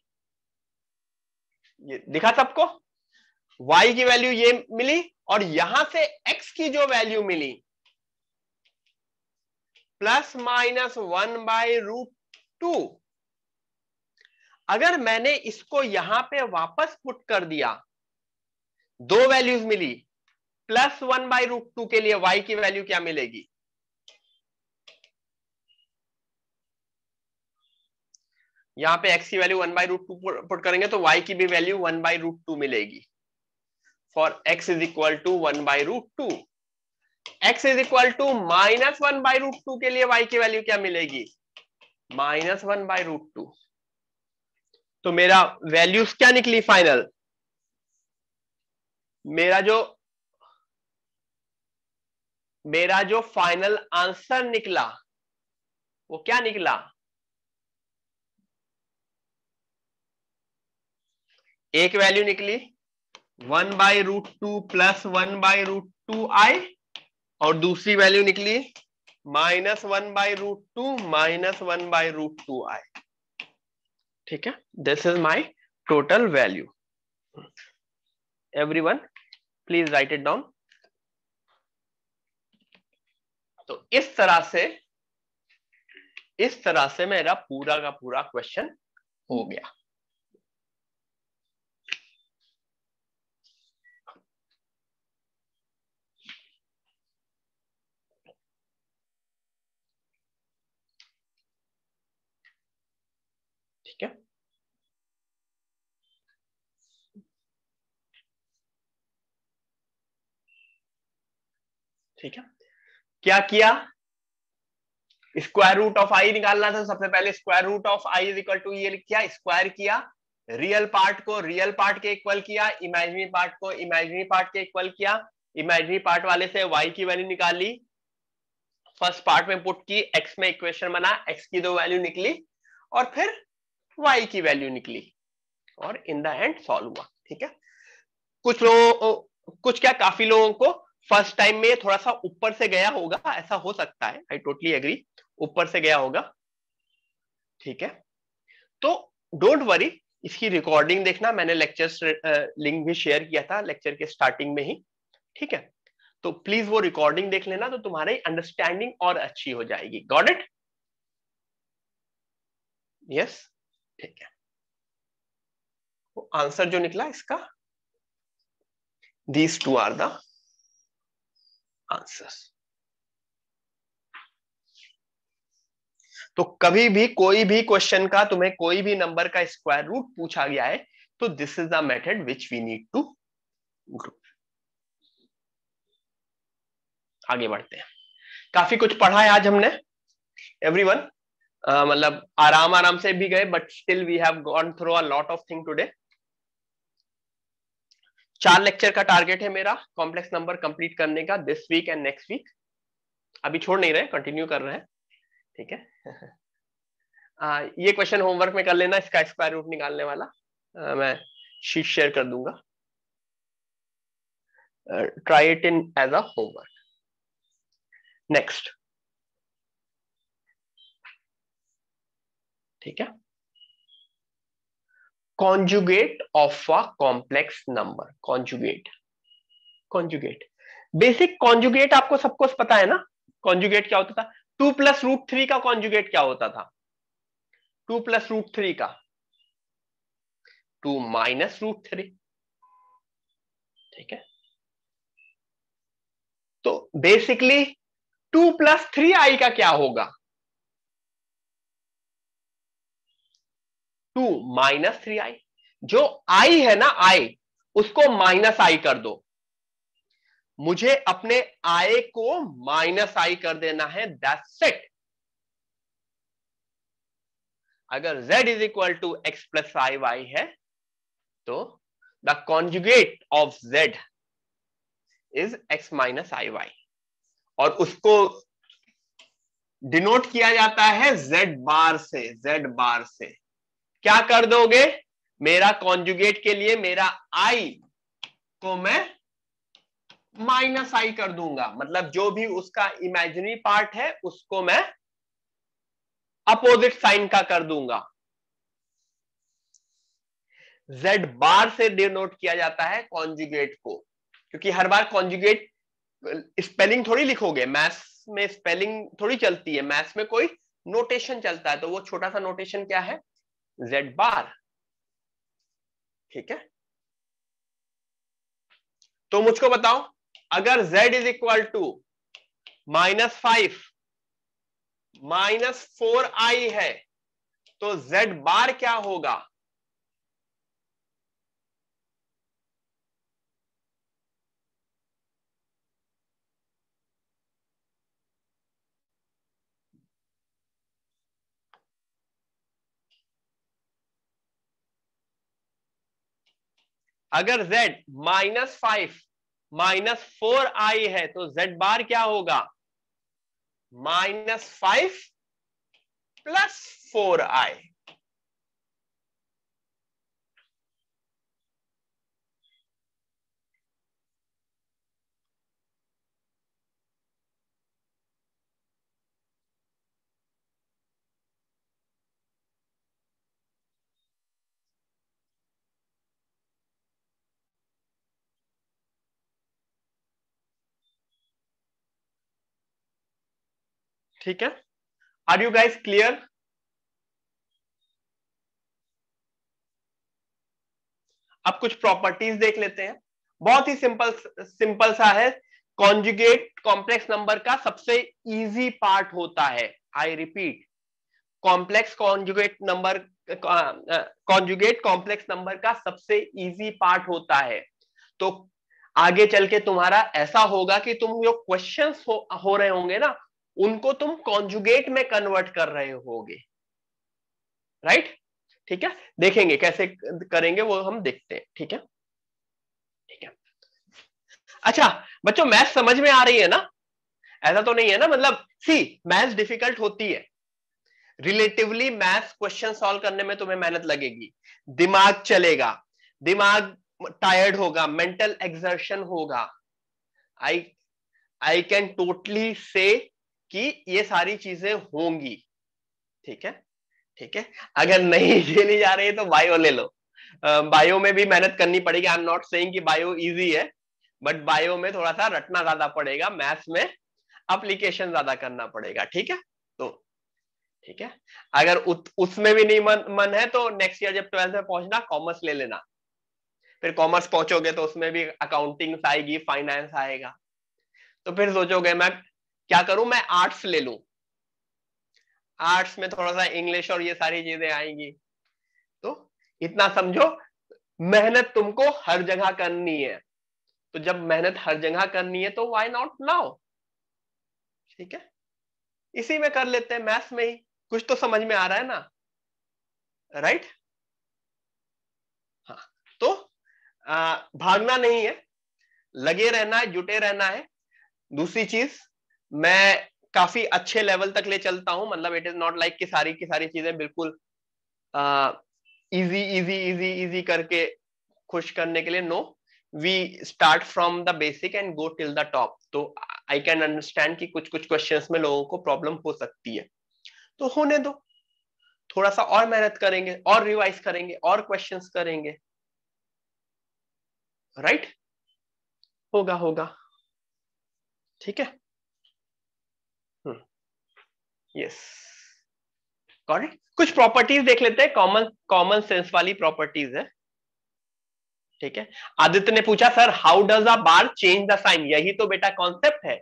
ये दिखा सबको y की वैल्यू ये मिली और यहां से x की जो वैल्यू मिली plus minus one by root two अगर मैंने इसको यहां पे वापस पुट कर दिया दो वैल्यूज मिली plus one by root two के लिए y की वैल्यू क्या मिलेगी यहाँ पे x की value one by root two put करेंगे तो y की भी value one by root two मिलेगी for x is equal to one by root two x is equal to minus one by root two के लिए y की value क्या मिलेगी minus one by root two तो मेरा वैल्यूज क्या निकली फाइनल मेरा जो मेरा जो फाइनल आंसर निकला वो क्या निकला एक वैल्यू निकली one by root two plus one by root two i और दूसरी वैल्यू निकली minus one by root two minus one by root two i ठीक है this is my total value everyone please write it down तो इस तरह से इस तरह से मेरा पूरा का पूरा क्वेश्चन हो गया ठीक है क्या किया स्क्वायर रूट ऑफ आई निकालना था सबसे पहले square root of i is equal to ये क्या स्क्वायर किया रियल पार्ट को रियल पार्ट के इक्वल किया इमेजिनरी पार्ट को इमेजिनरी पार्ट के इक्वल किया इमेजिनरी पार्ट वाले से वाई की वैल्यू निकाली फर्स्ट पार्ट में पुट की एक्स में इक्वेशन बना एक्स की दो वैल्यू निकली और फिर वाई की वैल्यू निकली और इन द एंड सॉल्व हुआ ठीक है कुछ लोगों कुछ क्या काफी लोगों को फर्स्ट टाइम में थोड़ा सा ऊपर से गया होगा ऐसा हो सकता है आई टोटली एग्री ऊपर से गया होगा ठीक है तो डोंट वरी इसकी रिकॉर्डिंग देखना मैंने लेक्चर लिंक भी शेयर किया था लेक्चर के स्टार्टिंग में ही ठीक है तो प्लीज वो रिकॉर्डिंग देख लेना तो तुम्हारी अंडरस्टैंडिंग और अच्छी हो जाएगी गॉड इट यस ठीक है तो आंसर जो निकला इसका these two are the answer तो कभी भी कोई भी क्वेश्चन का तुम्हें कोई भी नंबर का स्क्वायर रूट पूछा गया है तो this is the method which we need to आगे बढ़ते हैं काफी कुछ पढ़ा है आज हमने एवरीवन मतलब आराम आराम से भी गए but still we have gone through a lot of thing today चार लेक्चर का टारगेट है मेरा कॉम्प्लेक्स नंबर कंप्लीट करने का this week and next week अभी छोड़ नहीं रहे कंटिन्यू कर रहे हैं ठीक है आ, ये क्वेश्चन होमवर्क में कर लेना इसका स्क्वायर रूट निकालने वाला आ, मैं शीट शेयर कर दूंगा try it in as a homework next ठीक है conjugate of a complex number conjugate conjugate basic conjugate आपको सबको पता है ना conjugate क्या होता था टू प्लस रूट थ्री का कॉन्जुगेट क्या होता था टू प्लस रूट थ्री का टू माइनस रूट थ्री ठीक है तो basically two plus three i का क्या होगा टू माइनस थ्री आई जो आई है ना आई उसको माइनस आई कर दो मुझे अपने आय को माइनस आई कर देना है दैट सेट अगर z is equal to x plus i y है तो the conjugate of z is x minus i y और उसको डिनोट किया जाता है z बार से z बार से क्या कर दोगे मेरा कॉन्जुगेट के लिए मेरा आई को मैं माइनस आई कर दूंगा मतलब जो भी उसका इमेजिनरी पार्ट है उसको मैं अपोजिट साइन का कर दूंगा जेड बार से डिनोट किया जाता है कॉन्जुगेट को क्योंकि हर बार कॉन्जुगेट स्पेलिंग थोड़ी लिखोगे मैथ्स में स्पेलिंग थोड़ी चलती है मैथ्स में कोई नोटेशन चलता है तो वो छोटा सा नोटेशन क्या है जेड बार ठीक है तो मुझको बताओ अगर z is equal to minus five minus four i है तो z बार क्या होगा अगर z minus five minus four i है तो z बार क्या होगा minus five plus four i ठीक है आर यू गाइस क्लियर अब कुछ प्रॉपर्टीज देख लेते हैं बहुत ही सिंपल सिंपल सा है कॉन्जुगेट कॉम्प्लेक्स नंबर का सबसे इजी पार्ट होता है I repeat complex conjugate number conjugate complex number का सबसे इजी पार्ट होता है तो आगे चल के तुम्हारा ऐसा होगा कि तुम जो क्वेश्चंस हो, हो रहे होंगे ना उनको तुम कॉन्जुगेट में कन्वर्ट कर रहे होगे राइट ठीक है देखेंगे कैसे करेंगे वो हम देखते हैं ठीक है ठीक है अच्छा बच्चों मैथ समझ में आ रही है ना ऐसा तो नहीं है ना मतलब सी मैथ डिफिकल्ट होती है रिलेटिवली मैथ्स क्वेश्चन सॉल्व करने में तुम्हें मेहनत लगेगी दिमाग चलेगा दिमाग टायर्ड होगा मेंटल एग्जर्शन होगा आई आई कैन टोटली से कि ये सारी चीजें होंगी ठीक है ठीक है अगर नहीं खेली जा रही है तो बायो ले लो बायो में भी मेहनत करनी पड़ेगी आई एम नॉट सेइंग कि बायो इजी है बट बायो में थोड़ा सा रटना ज्यादा पड़ेगा मैथ्स में अप्लीकेशन ज्यादा करना पड़ेगा ठीक है तो ठीक है अगर उसमें भी नहीं मन मन है तो नेक्स्ट ईयर जब ट्वेल्थ में पहुंचना कॉमर्स ले लेना फिर कॉमर्स पहुंचोगे तो उसमें भी अकाउंटिंग्स आएगी फाइनेंस आएगा तो फिर सोचोगे मैं क्या करूं मैं आर्ट्स ले लू आर्ट्स में थोड़ा सा इंग्लिश और ये सारी चीजें आएंगी तो इतना समझो मेहनत तुमको हर जगह करनी है तो जब मेहनत हर जगह करनी है तो वाई नॉट नाउ ठीक है इसी में कर लेते हैं मैथ्स में ही कुछ तो समझ में आ रहा है ना राइट right? हाँ तो आ, भागना नहीं है लगे रहना है जुटे रहना है दूसरी चीज मैं काफी अच्छे लेवल तक ले चलता हूं मतलब इट इज नॉट लाइक कि सारी की सारी चीजें बिल्कुल इजी इजी इजी इजी करके खुश करने के लिए no we start from the basic and go till the top तो आई कैन अंडरस्टैंड कि कुछ कुछ क्वेश्चंस में लोगों को प्रॉब्लम हो सकती है तो होने दो थोड़ा सा और मेहनत करेंगे और रिवाइज करेंगे और क्वेश्चंस करेंगे राइट right? होगा होगा ठीक है यस yes. कुछ प्रॉपर्टीज देख लेते हैं कॉमन कॉमन सेंस वाली प्रॉपर्टीज है ठीक है आदित्य ने पूछा sir how does a bar change the sign यही तो बेटा कॉन्सेप्ट है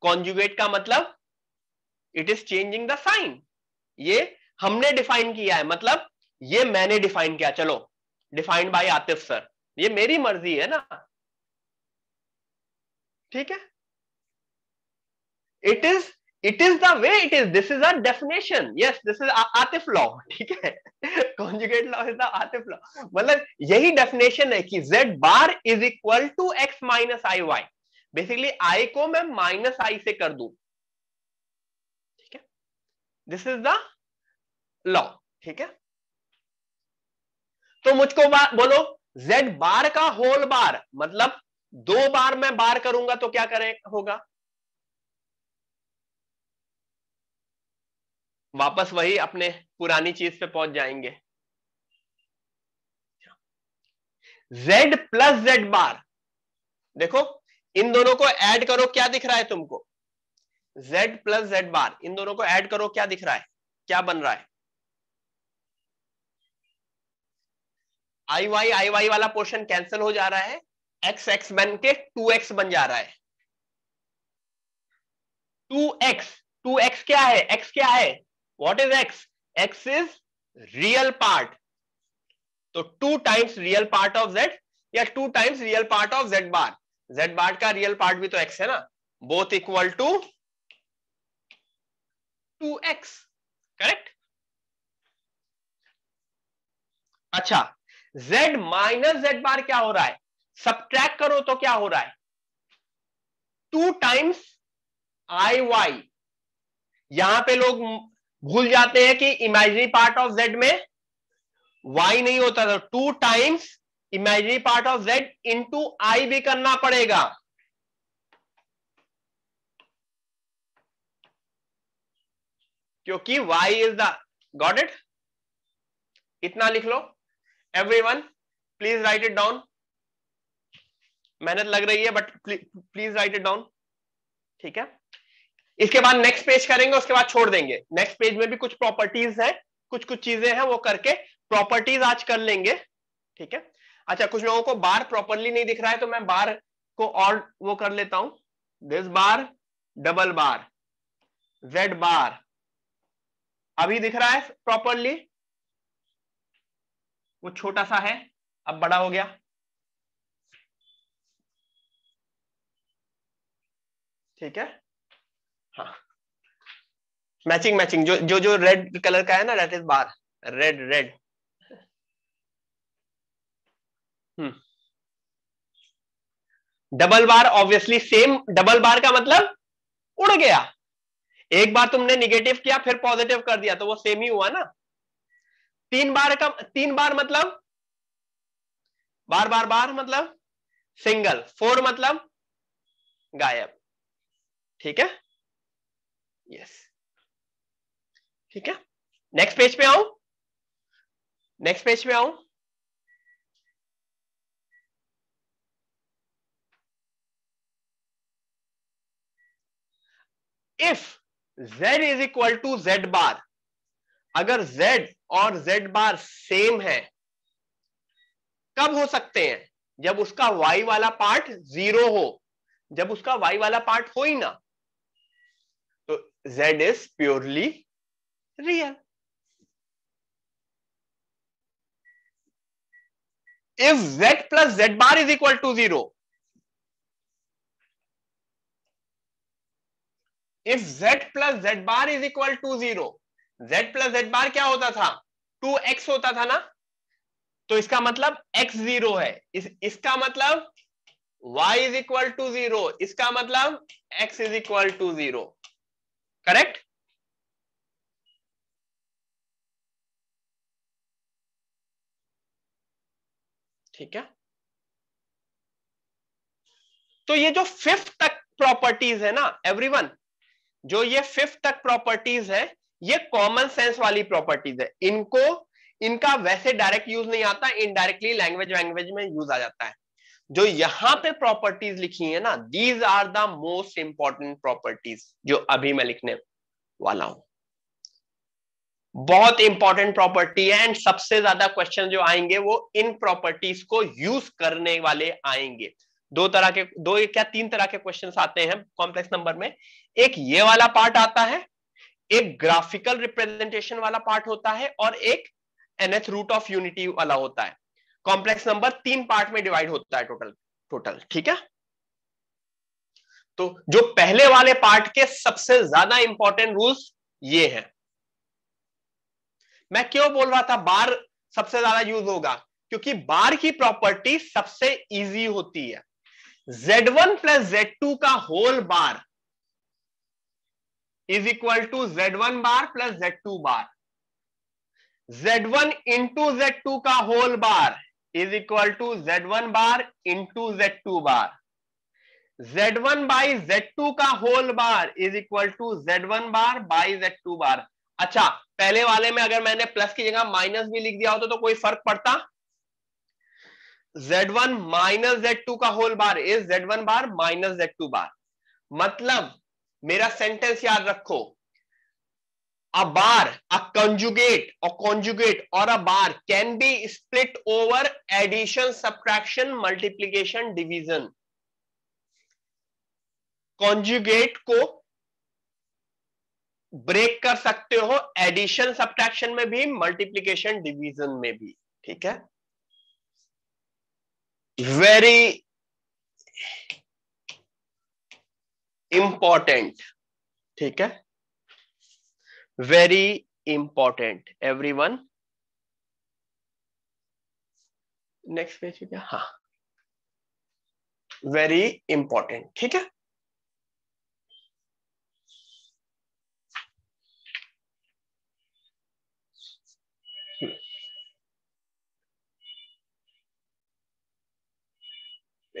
कॉन्जुगेट का मतलब it is changing the sign ये हमने डिफाइन किया है मतलब ये मैंने डिफाइन किया चलो डिफाइंड बाय आतिफ सर ये मेरी मर्जी है ना ठीक है it is it is the way it is this is a definition yes this is आतिफ लॉ ठीक है कॉन्जुगेट लॉ इज द आतिफ लॉ मतलब यही डेफिनेशन है कि z bar is equal to x minus i y basically i को मैं माइनस आई से कर दू ठीक है दिस इज द लॉ ठीक है तो मुझको बोलो जेड बार का होल बार मतलब दो बार मैं बार करूंगा तो क्या करें होगा वापस वही अपने पुरानी चीज पे पहुंच जाएंगे z प्लस जेड बार देखो इन दोनों को ऐड करो क्या दिख रहा है तुमको z प्लस जेड बार इन दोनों को ऐड करो क्या दिख रहा है क्या बन रहा है आई वाई आई वाई वाला पोर्शन कैंसिल हो जा रहा है एक्स एक्स बन के टू एक्स बन जा रहा है टू एक्स टू एक्स क्या है एक्स क्या है what is x x is real part तो two times real part of z या two times real part of z bar z bar का रियल पार्ट भी तो एक्स है ना both equal to two x correct अच्छा z minus z bar क्या हो रहा है सब करो तो क्या हो रहा है टू टाइम्स आई वाई यहां पे लोग भूल जाते हैं कि इमेजरी पार्ट ऑफ जेड में वाई नहीं होता था two times imagery part of z into i भी करना पड़ेगा क्योंकि y is the got it इतना लिख लो everyone please write it down मेहनत लग रही है but please write it down ठीक है इसके बाद नेक्स्ट पेज करेंगे उसके बाद छोड़ देंगे नेक्स्ट पेज में भी कुछ प्रॉपर्टीज है कुछ कुछ चीजें हैं वो करके प्रॉपर्टीज आज कर लेंगे ठीक है अच्छा कुछ लोगों को बार प्रॉपरली नहीं दिख रहा है तो मैं बार को और वो कर लेता हूं this bar double bar z bar अभी दिख रहा है प्रॉपरली वो छोटा सा है अब बड़ा हो गया ठीक है हाँ मैचिंग मैचिंग जो जो जो रेड कलर का है ना that is bar red red double bar obviously same double bar का मतलब उड़ गया एक बार तुमने निगेटिव किया फिर पॉजिटिव कर दिया तो वो सेम ही हुआ ना तीन बार का तीन बार मतलब बार बार बार मतलब सिंगल फोर मतलब गायब ठीक है यस ठीक है नेक्स्ट पेज पे आओ नेक्स्ट पेज पे आओ if z is equal to z bar अगर z और z बार सेम है कब हो सकते हैं जब उसका y वाला पार्ट जीरो हो जब उसका y वाला पार्ट हो ही ना z is purely real. If z plus z bar is equal to 0, if z plus z bar is equal to 0, z plus z bar क्या होता था 2x होता था ना तो इसका मतलब x जीरो है इस, इसका मतलब y is equal to zero इसका मतलब x is equal to zero correct ठीक है तो ये जो फिफ्थ तक प्रॉपर्टीज है ना एवरीवन जो ये फिफ्थ तक प्रॉपर्टीज है ये कॉमन सेंस वाली प्रॉपर्टीज है इनको इनका वैसे डायरेक्ट यूज नहीं आता इनडायरेक्टली लैंग्वेज वैंग्वेज में यूज आ जाता है जो यहां पे प्रॉपर्टीज लिखी है ना these are the most important properties जो अभी मैं लिखने वाला हूं बहुत इंपॉर्टेंट प्रॉपर्टी है एंड सबसे ज्यादा क्वेश्चन जो आएंगे वो इन प्रॉपर्टीज को यूज करने वाले आएंगे दो तरह के दो क्या तीन तरह के क्वेश्चन आते हैं कॉम्प्लेक्स नंबर में एक ये वाला पार्ट आता है एक ग्राफिकल रिप्रेजेंटेशन वाला पार्ट होता है और एक एनएथ रूट ऑफ यूनिटी वाला होता है कॉम्प्लेक्स नंबर तीन पार्ट में डिवाइड होता है टोटल टोटल ठीक है तो जो पहले वाले पार्ट के सबसे ज्यादा इंपॉर्टेंट रूल्स ये हैं मैं क्यों बोल रहा था बार सबसे ज्यादा यूज होगा क्योंकि बार की प्रॉपर्टी सबसे इजी होती है z1 वन प्लस जेड का whole bar is equal to z one bar plus z two bar z1 one into z का whole bar is equal to z one bar into z two bar z one by z two का whole bar is equal to z one bar by z two bar अच्छा पहले वाले में अगर मैंने plus की जगह माइनस भी लिख दिया होता तो कोई फर्क पड़ता Z one minus Z two का whole bar is Z one bar minus Z two bar मतलब मेरा सेंटेंस याद रखो a bar a conjugate or conjugate or a bar can be split over addition subtraction multiplication division conjugate को break कर सकते हो addition subtraction में भी मल्टीप्लीकेशन डिवीजन में भी ठीक है वेरी इंपॉर्टेंट ठीक है very important everyone next page ha very important theek hai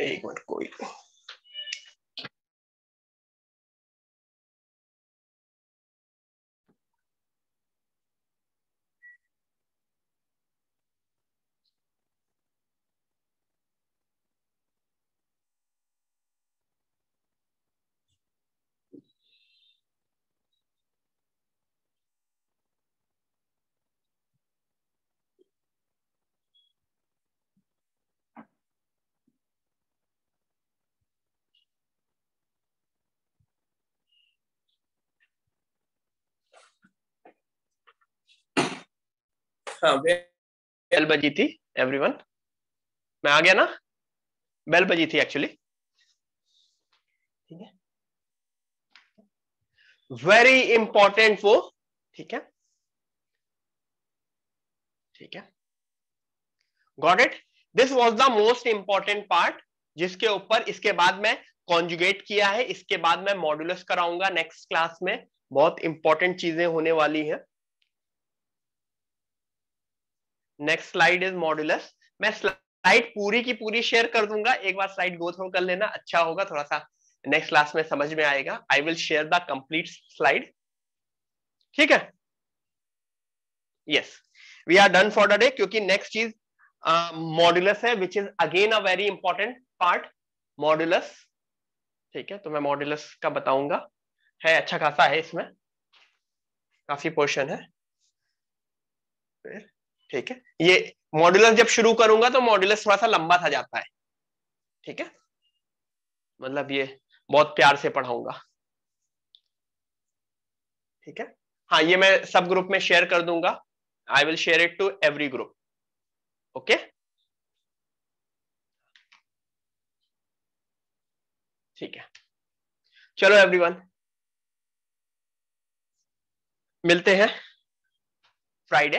एक बेल हाँ, बजी थी एवरीवन मैं आ गया ना बेल बजी थी एक्चुअली ठीक है वेरी इंपॉर्टेंट वो ठीक है ठीक है got it this was the most important part जिसके ऊपर इसके बाद मैं कॉन्जुगेट किया है इसके बाद मैं मॉड्यूलस कराऊंगा नेक्स्ट क्लास में बहुत इंपॉर्टेंट चीजें होने वाली हैं नेक्स्ट स्लाइड इज मॉड्यूलस मैं स्लाइड पूरी की पूरी शेयर कर दूंगा एक बार स्लाइड गो थ्रू कर लेना अच्छा होगा थोड़ा सा नेक्स्ट क्लास में समझ में आएगा I will share the complete slide ठीक है yes we are done for the day क्योंकि नेक्स्ट चीज मॉड्यूलस है which is again a very important part modulus ठीक है तो मैं मॉड्यूलस का बताऊंगा है अच्छा खासा है इसमें काफी पोर्शन है फिर ठीक है ये मॉड्यूलस जब शुरू करूंगा तो मॉड्यूलस थोड़ा सा लंबा था जाता है ठीक है मतलब ये बहुत प्यार से पढ़ाऊंगा ठीक है हाँ ये मैं सब ग्रुप में शेयर कर दूंगा I will share it to every group okay ठीक है चलो एवरीवन मिलते हैं फ्राइडे